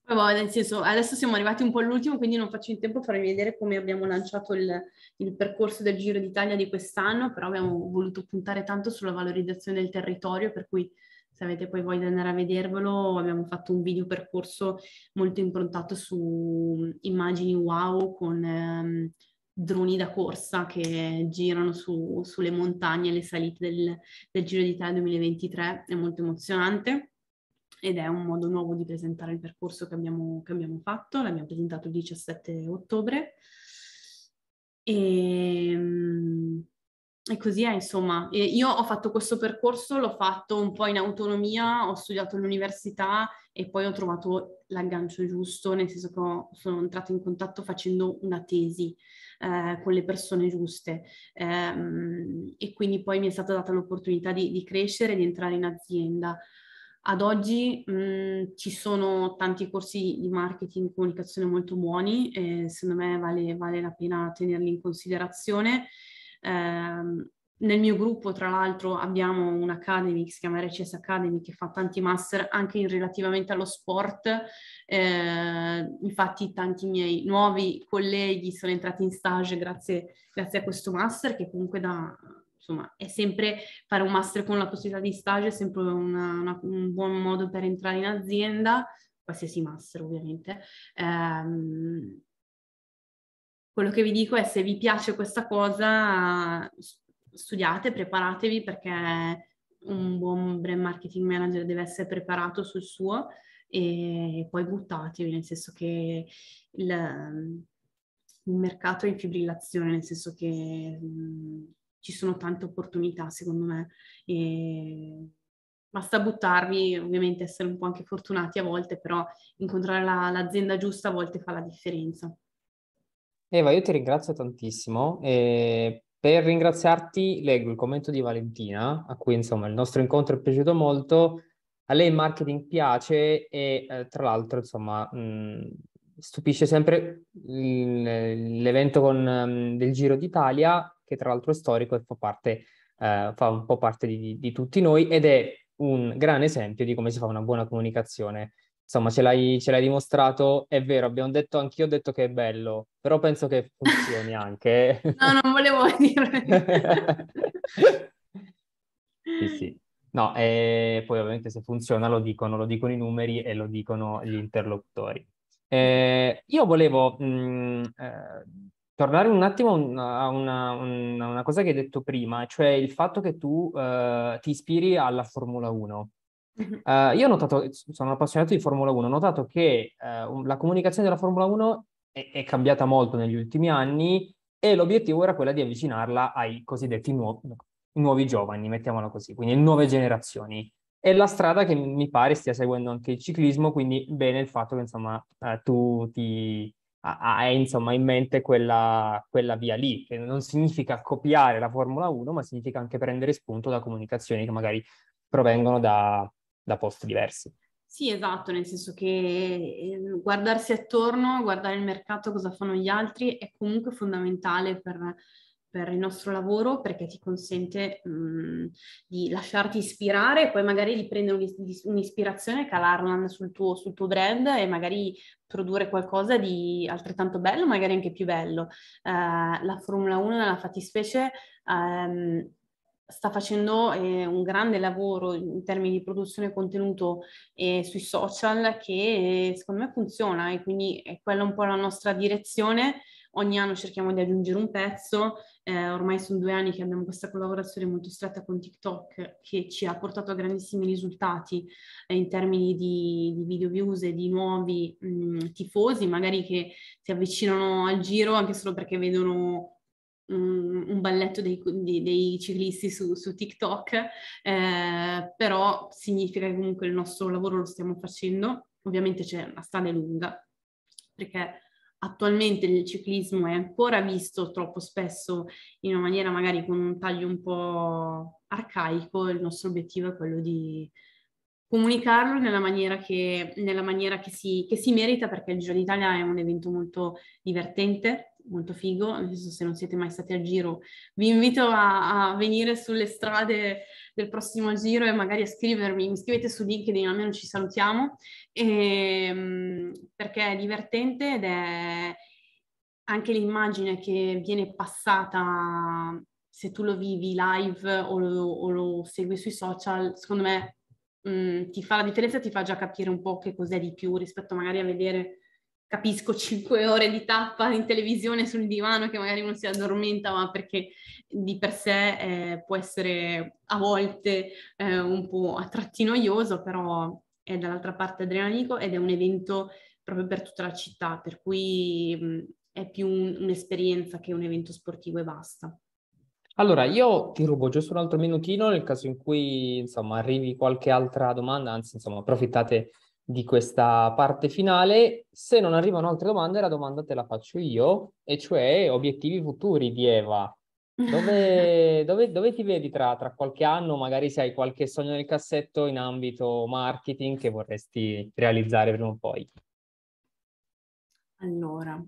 poi, nel senso, adesso siamo arrivati un po' all'ultimo, quindi non faccio in tempo a farvi vedere come abbiamo lanciato il, il percorso del Giro d'Italia di quest'anno, però abbiamo voluto puntare tanto sulla valorizzazione del territorio, per cui se avete poi voglia di andare a vedervelo, abbiamo fatto un video percorso molto improntato su mm, immagini wow con ehm, droni da corsa che girano su, sulle montagne e le salite del, del Giro d'Italia 2023, è molto emozionante ed è un modo nuovo di presentare il percorso che abbiamo, che abbiamo fatto, l'abbiamo presentato il 17 ottobre. E, ehm, e così è, insomma. E io ho fatto questo percorso, l'ho fatto un po' in autonomia, ho studiato all'università e poi ho trovato l'aggancio giusto, nel senso che sono entrata in contatto facendo una tesi eh, con le persone giuste. Eh, e quindi poi mi è stata data l'opportunità di, di crescere, di entrare in azienda. Ad oggi mh, mm, ci sono tanti corsi di marketing e comunicazione molto buoni, e secondo me vale, vale la pena tenerli in considerazione ehm, nel mio gruppo, tra l'altro, abbiamo un'academy che si chiama RCS Academy che fa tanti master anche relativamente allo sport. Eh, infatti, tanti miei nuovi colleghi sono entrati in stage grazie, grazie a questo master, che comunque da, insomma, è sempre fare un master con la possibilità di stage, è sempre una, una, un buon modo per entrare in azienda, qualsiasi master ovviamente. Eh, quello che vi dico è se vi piace questa cosa, studiate, preparatevi perché un buon brand marketing manager deve essere preparato sul suo e poi buttatevi, nel senso che il, il mercato è in fibrillazione, nel senso che mh, mm, ci sono tante opportunità secondo me. E basta buttarvi, ovviamente essere un po' anche fortunati a volte, però incontrare la, l'azienda giusta a volte fa la differenza. Eva, io ti ringrazio tantissimo. E per ringraziarti leggo il commento di Valentina, a cui insomma il nostro incontro è piaciuto molto. A lei il marketing piace e eh, tra l'altro insomma mh, stupisce sempre il, l'evento con, mh, del Giro d'Italia, che tra l'altro è storico e fa, parte, eh, fa un po' parte di, di, tutti noi ed è un gran esempio di come si fa una buona comunicazione insomma ce l'hai, ce l'hai dimostrato, è vero, abbiamo detto, anch'io ho detto che è bello, però penso che funzioni anche. no, non volevo dire. sì, sì. No, e poi ovviamente se funziona lo dicono, lo dicono i numeri e lo dicono gli interlocutori. Eh, io volevo mh, mm, eh, tornare un attimo a una, una, una, cosa che hai detto prima, cioè il fatto che tu eh, ti ispiri alla Formula 1. Uh, io ho notato, sono appassionato di Formula 1, ho notato che uh, la comunicazione della Formula 1 è, è, cambiata molto negli ultimi anni e l'obiettivo era quello di avvicinarla ai cosiddetti nuovi, nuovi giovani, mettiamola così, quindi nuove generazioni. È la strada che mi pare stia seguendo anche il ciclismo, quindi bene il fatto che insomma uh, tu ti hai insomma in mente quella, quella via lì, che non significa copiare la Formula 1, ma significa anche prendere spunto da comunicazioni che magari provengono da, da posti diversi. Sì, esatto, nel senso che eh, guardarsi attorno, guardare il mercato, cosa fanno gli altri, è comunque fondamentale per, per il nostro lavoro perché ti consente mh, mm, di lasciarti ispirare e poi magari di prendere un'ispirazione, calarla sul tuo, sul tuo brand e magari produrre qualcosa di altrettanto bello, magari anche più bello. Uh, la Formula 1 nella fattispecie um, sta facendo eh, un grande lavoro in termini di produzione contenuto eh, sui social che eh, secondo me funziona e quindi è quella un po' la nostra direzione. Ogni anno cerchiamo di aggiungere un pezzo, eh, ormai sono due anni che abbiamo questa collaborazione molto stretta con TikTok che ci ha portato a grandissimi risultati eh, in termini di, di, video views e di nuovi mh, mm, tifosi, magari che si avvicinano al giro anche solo perché vedono un balletto dei, dei ciclisti su, su TikTok, eh, però significa che comunque il nostro lavoro lo stiamo facendo. Ovviamente c'è una strada lunga, perché attualmente il ciclismo è ancora visto troppo spesso in una maniera magari con un taglio un po' arcaico, il nostro obiettivo è quello di comunicarlo nella maniera che, nella maniera che, si, che si merita, perché il Giro d'Italia è un evento molto divertente, molto figo, nel senso se non siete mai stati al giro vi invito a, a venire sulle strade del prossimo giro e magari a scrivermi, mi scrivete su LinkedIn, almeno ci salutiamo, e, ehm, perché è divertente ed è anche l'immagine che viene passata se tu lo vivi live o lo, o lo segui sui social, secondo me mh, mm, ti fa la differenza, ti fa già capire un po' che cos'è di più rispetto magari a vedere capisco, 5 ore di tappa in televisione sul divano che magari uno si addormenta, ma perché di per sé eh, può essere a volte eh, un po' a tratti noioso, però è dall'altra parte adrenalico ed è un evento proprio per tutta la città, per cui mh, è più un, un'esperienza che un evento sportivo e basta. Allora, io ti rubo giusto un altro minutino nel caso in cui, insomma, arrivi qualche altra domanda, anzi, insomma, approfittate di questa parte finale. Se non arrivano altre domande, la domanda te la faccio io, e cioè obiettivi futuri di Eva. Dove, dove, dove ti vedi tra, tra, qualche anno? Magari se hai qualche sogno nel cassetto in ambito marketing che vorresti realizzare prima o poi. Allora,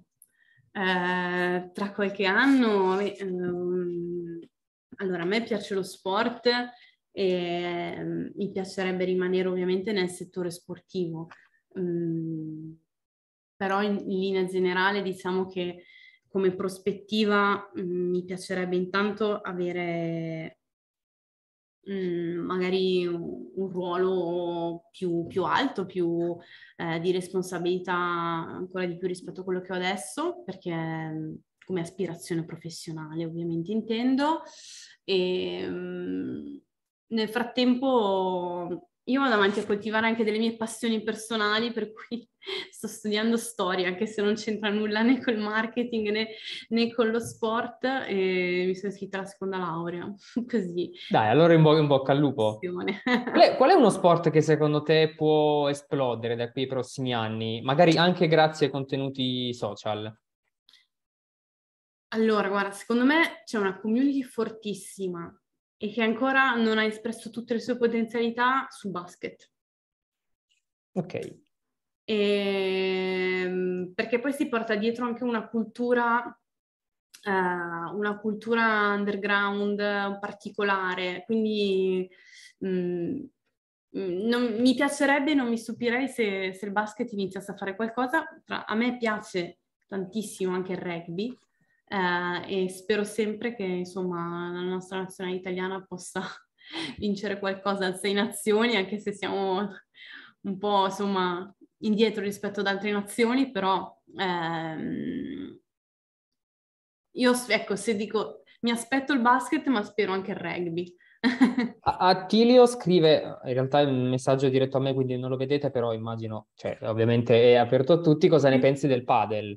eh, tra qualche anno, ehm, allora a me piace lo sport e ehm, mi piacerebbe rimanere ovviamente nel settore sportivo. Um, però in, in linea generale diciamo che come prospettiva mm, mi piacerebbe intanto avere mm, magari un, ruolo più, più alto, più eh, di responsabilità ancora di più rispetto a quello che ho adesso, perché come aspirazione professionale ovviamente intendo, e ehm, nel frattempo io vado avanti a coltivare anche delle mie passioni personali, per cui sto studiando storia, anche se non c'entra nulla né col marketing né, né con lo sport, e mi sono iscritta alla seconda laurea, così. Dai, allora in, bo- in bocca al lupo. Qual è, qual è, uno sport che secondo te può esplodere da qui ai prossimi anni, magari anche grazie ai contenuti social? Allora, guarda, secondo me c'è una community fortissima e che ancora non ha espresso tutte le sue potenzialità su basket. Ok. E, ehm, perché poi si porta dietro anche una cultura Uh, una cultura underground particolare, quindi mh, mm, mm, non, mi piacerebbe, non mi stupirei se, se, il basket iniziasse a fare qualcosa. Tra, a me piace tantissimo anche il rugby, eh, e spero sempre che insomma, la nostra nazionale italiana possa vincere qualcosa al Sei Nazioni, anche se siamo un po' insomma, indietro rispetto ad altre nazioni, però ehm, io ecco, se dico mi aspetto il basket, ma spero anche il rugby. Attilio scrive, in realtà è un messaggio diretto a me, quindi non lo vedete, però immagino, cioè, ovviamente è aperto a tutti, cosa ne mm. pensi del padel?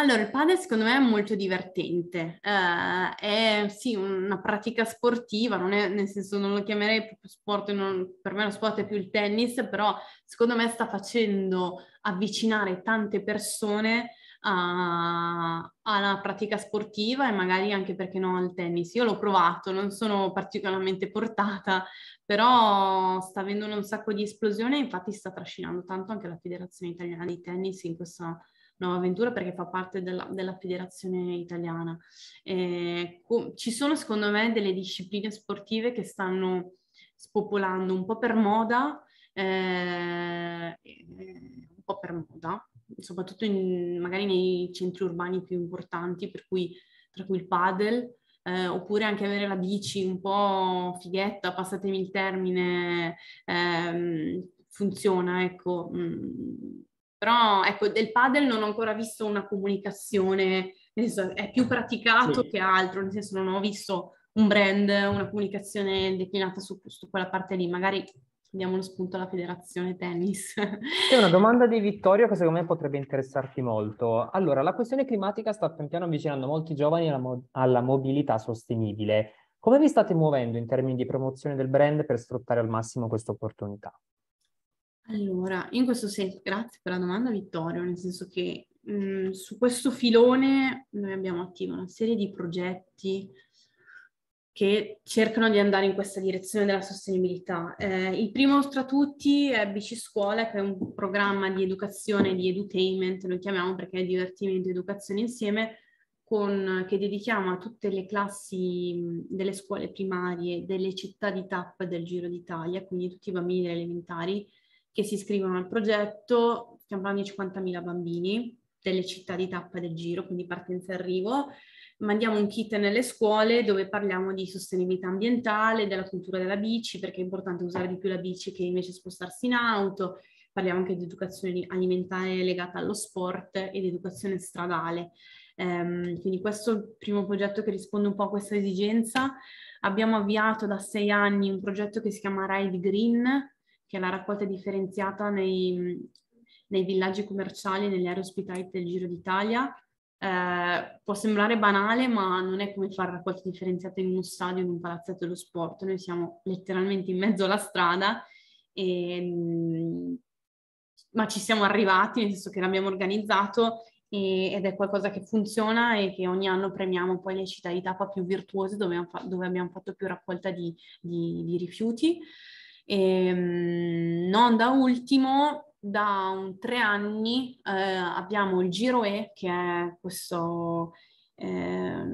Allora, il padel secondo me è molto divertente, uh, è sì una pratica sportiva, è, nel senso non lo chiamerei proprio sport, non, per me lo sport è più il tennis, però secondo me sta facendo avvicinare tante persone a, alla pratica sportiva e magari anche perché no al tennis. Io l'ho provato, non sono particolarmente portata, però sta avendo un sacco di esplosione infatti sta trascinando tanto anche la Federazione Italiana di Tennis in questa Nuova Ventura perché fa parte della, della federazione italiana. Eh, ci sono secondo me delle discipline sportive che stanno spopolando un po' per moda, eh, eh un po' per moda, soprattutto in, magari nei centri urbani più importanti, cui, tra cui il padel, eh, oppure anche avere la bici un po' fighetta, passatemi il termine, ehm, funziona, ecco. Mh, mm. Però ecco, del padel non ho ancora visto una comunicazione, senso, è più praticato sì. che altro, nel senso non ho visto un brand, una comunicazione declinata su, su quella parte lì, magari diamo uno spunto alla federazione tennis. C'è una domanda di Vittorio che secondo me potrebbe interessarti molto. Allora, la questione climatica sta pian piano avvicinando molti giovani alla, mo- alla mobilità sostenibile. Come vi state muovendo in termini di promozione del brand per sfruttare al massimo questa opportunità? Allora, in questo senso, grazie per la domanda Vittorio, nel senso che mh, mm, su questo filone noi abbiamo attivo una serie di progetti che cercano di andare in questa direzione della sostenibilità. Eh, il primo tra tutti è Bici Scuola, che è un programma di educazione, di edutainment, lo chiamiamo perché è divertimento ed educazione insieme, con, che dedichiamo a tutte le classi mm, delle scuole primarie delle città di TAP del Giro d'Italia, quindi tutti i bambini delle elementari, che si iscrivono al progetto, stiamo parlando di 50.000 bambini delle città di tappa del giro, quindi partenza e arrivo. Mandiamo un kit nelle scuole dove parliamo di sostenibilità ambientale, della cultura della bici, perché è importante usare di più la bici che invece spostarsi in auto. Parliamo anche di educazione alimentare legata allo sport ed educazione stradale. Um, quindi questo è il primo progetto che risponde un po' a questa esigenza. Abbiamo avviato da sei anni un progetto che si chiama Ride Green, che è la raccolta differenziata nei, nei villaggi commerciali, nelle aree ospitalite del Giro d'Italia. Eh, può sembrare banale, ma non è come fare raccolta differenziata in uno stadio, in un palazzetto dello sport. Noi siamo letteralmente in mezzo alla strada, e, mm, ma ci siamo arrivati, nel senso che l'abbiamo organizzato e, ed è qualcosa che funziona e che ogni anno premiamo poi le città di tappa più virtuose dove, dove abbiamo fatto più raccolta di, di, di rifiuti. E, ehm, non da ultimo, da un tre anni eh, abbiamo il Giro E, che è questa eh,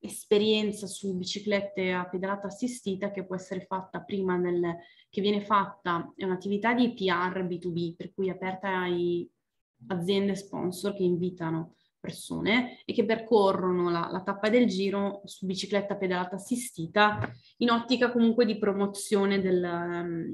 esperienza su biciclette a pedalata assistita che può essere fatta prima del, che viene fatta, è un'attività di PR B2B, per cui è aperta ai aziende sponsor che invitano persone e che percorrono la, la, tappa del giro su bicicletta pedalata assistita in ottica comunque di promozione del, ehm,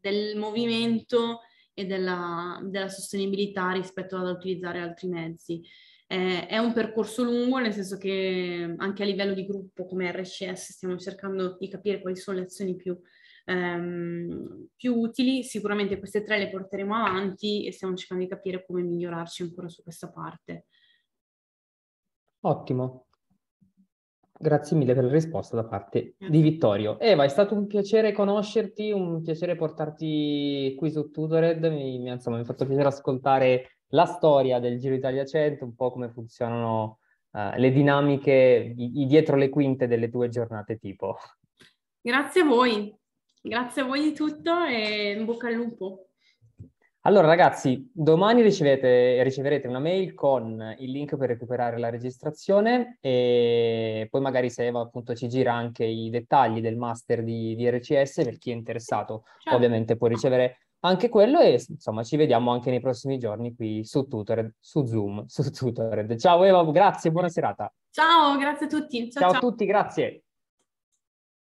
del movimento e della, della, sostenibilità rispetto ad utilizzare altri mezzi. Eh, è un percorso lungo, nel senso che anche a livello di gruppo come RCS stiamo cercando di capire quali sono le azioni più ehm, più utili. Sicuramente queste tre le porteremo avanti e stiamo cercando di capire come migliorarci ancora su questa parte. Ottimo. Grazie mille per la risposta da parte di Vittorio. Eva, è stato un piacere conoscerti, un piacere portarti qui su Tutored. Mi, mi, insomma, mi ha fatto piacere ascoltare la storia del Giro Italia 100, un po' come funzionano uh, le dinamiche i, i dietro le quinte delle tue giornate tipo. Grazie a voi. Grazie a voi di tutto e in bocca al lupo. Allora ragazzi, domani ricevete, riceverete una mail con il link per recuperare la registrazione e poi magari se Eva appunto ci gira anche i dettagli del master di, di RCS per chi è interessato certo. ovviamente può ricevere anche quello e insomma ci vediamo anche nei prossimi giorni qui su Tutored, su Zoom, su Tutored. Ciao Eva, grazie, buona serata. Ciao, grazie a tutti. Ciao, ciao a tutti, grazie.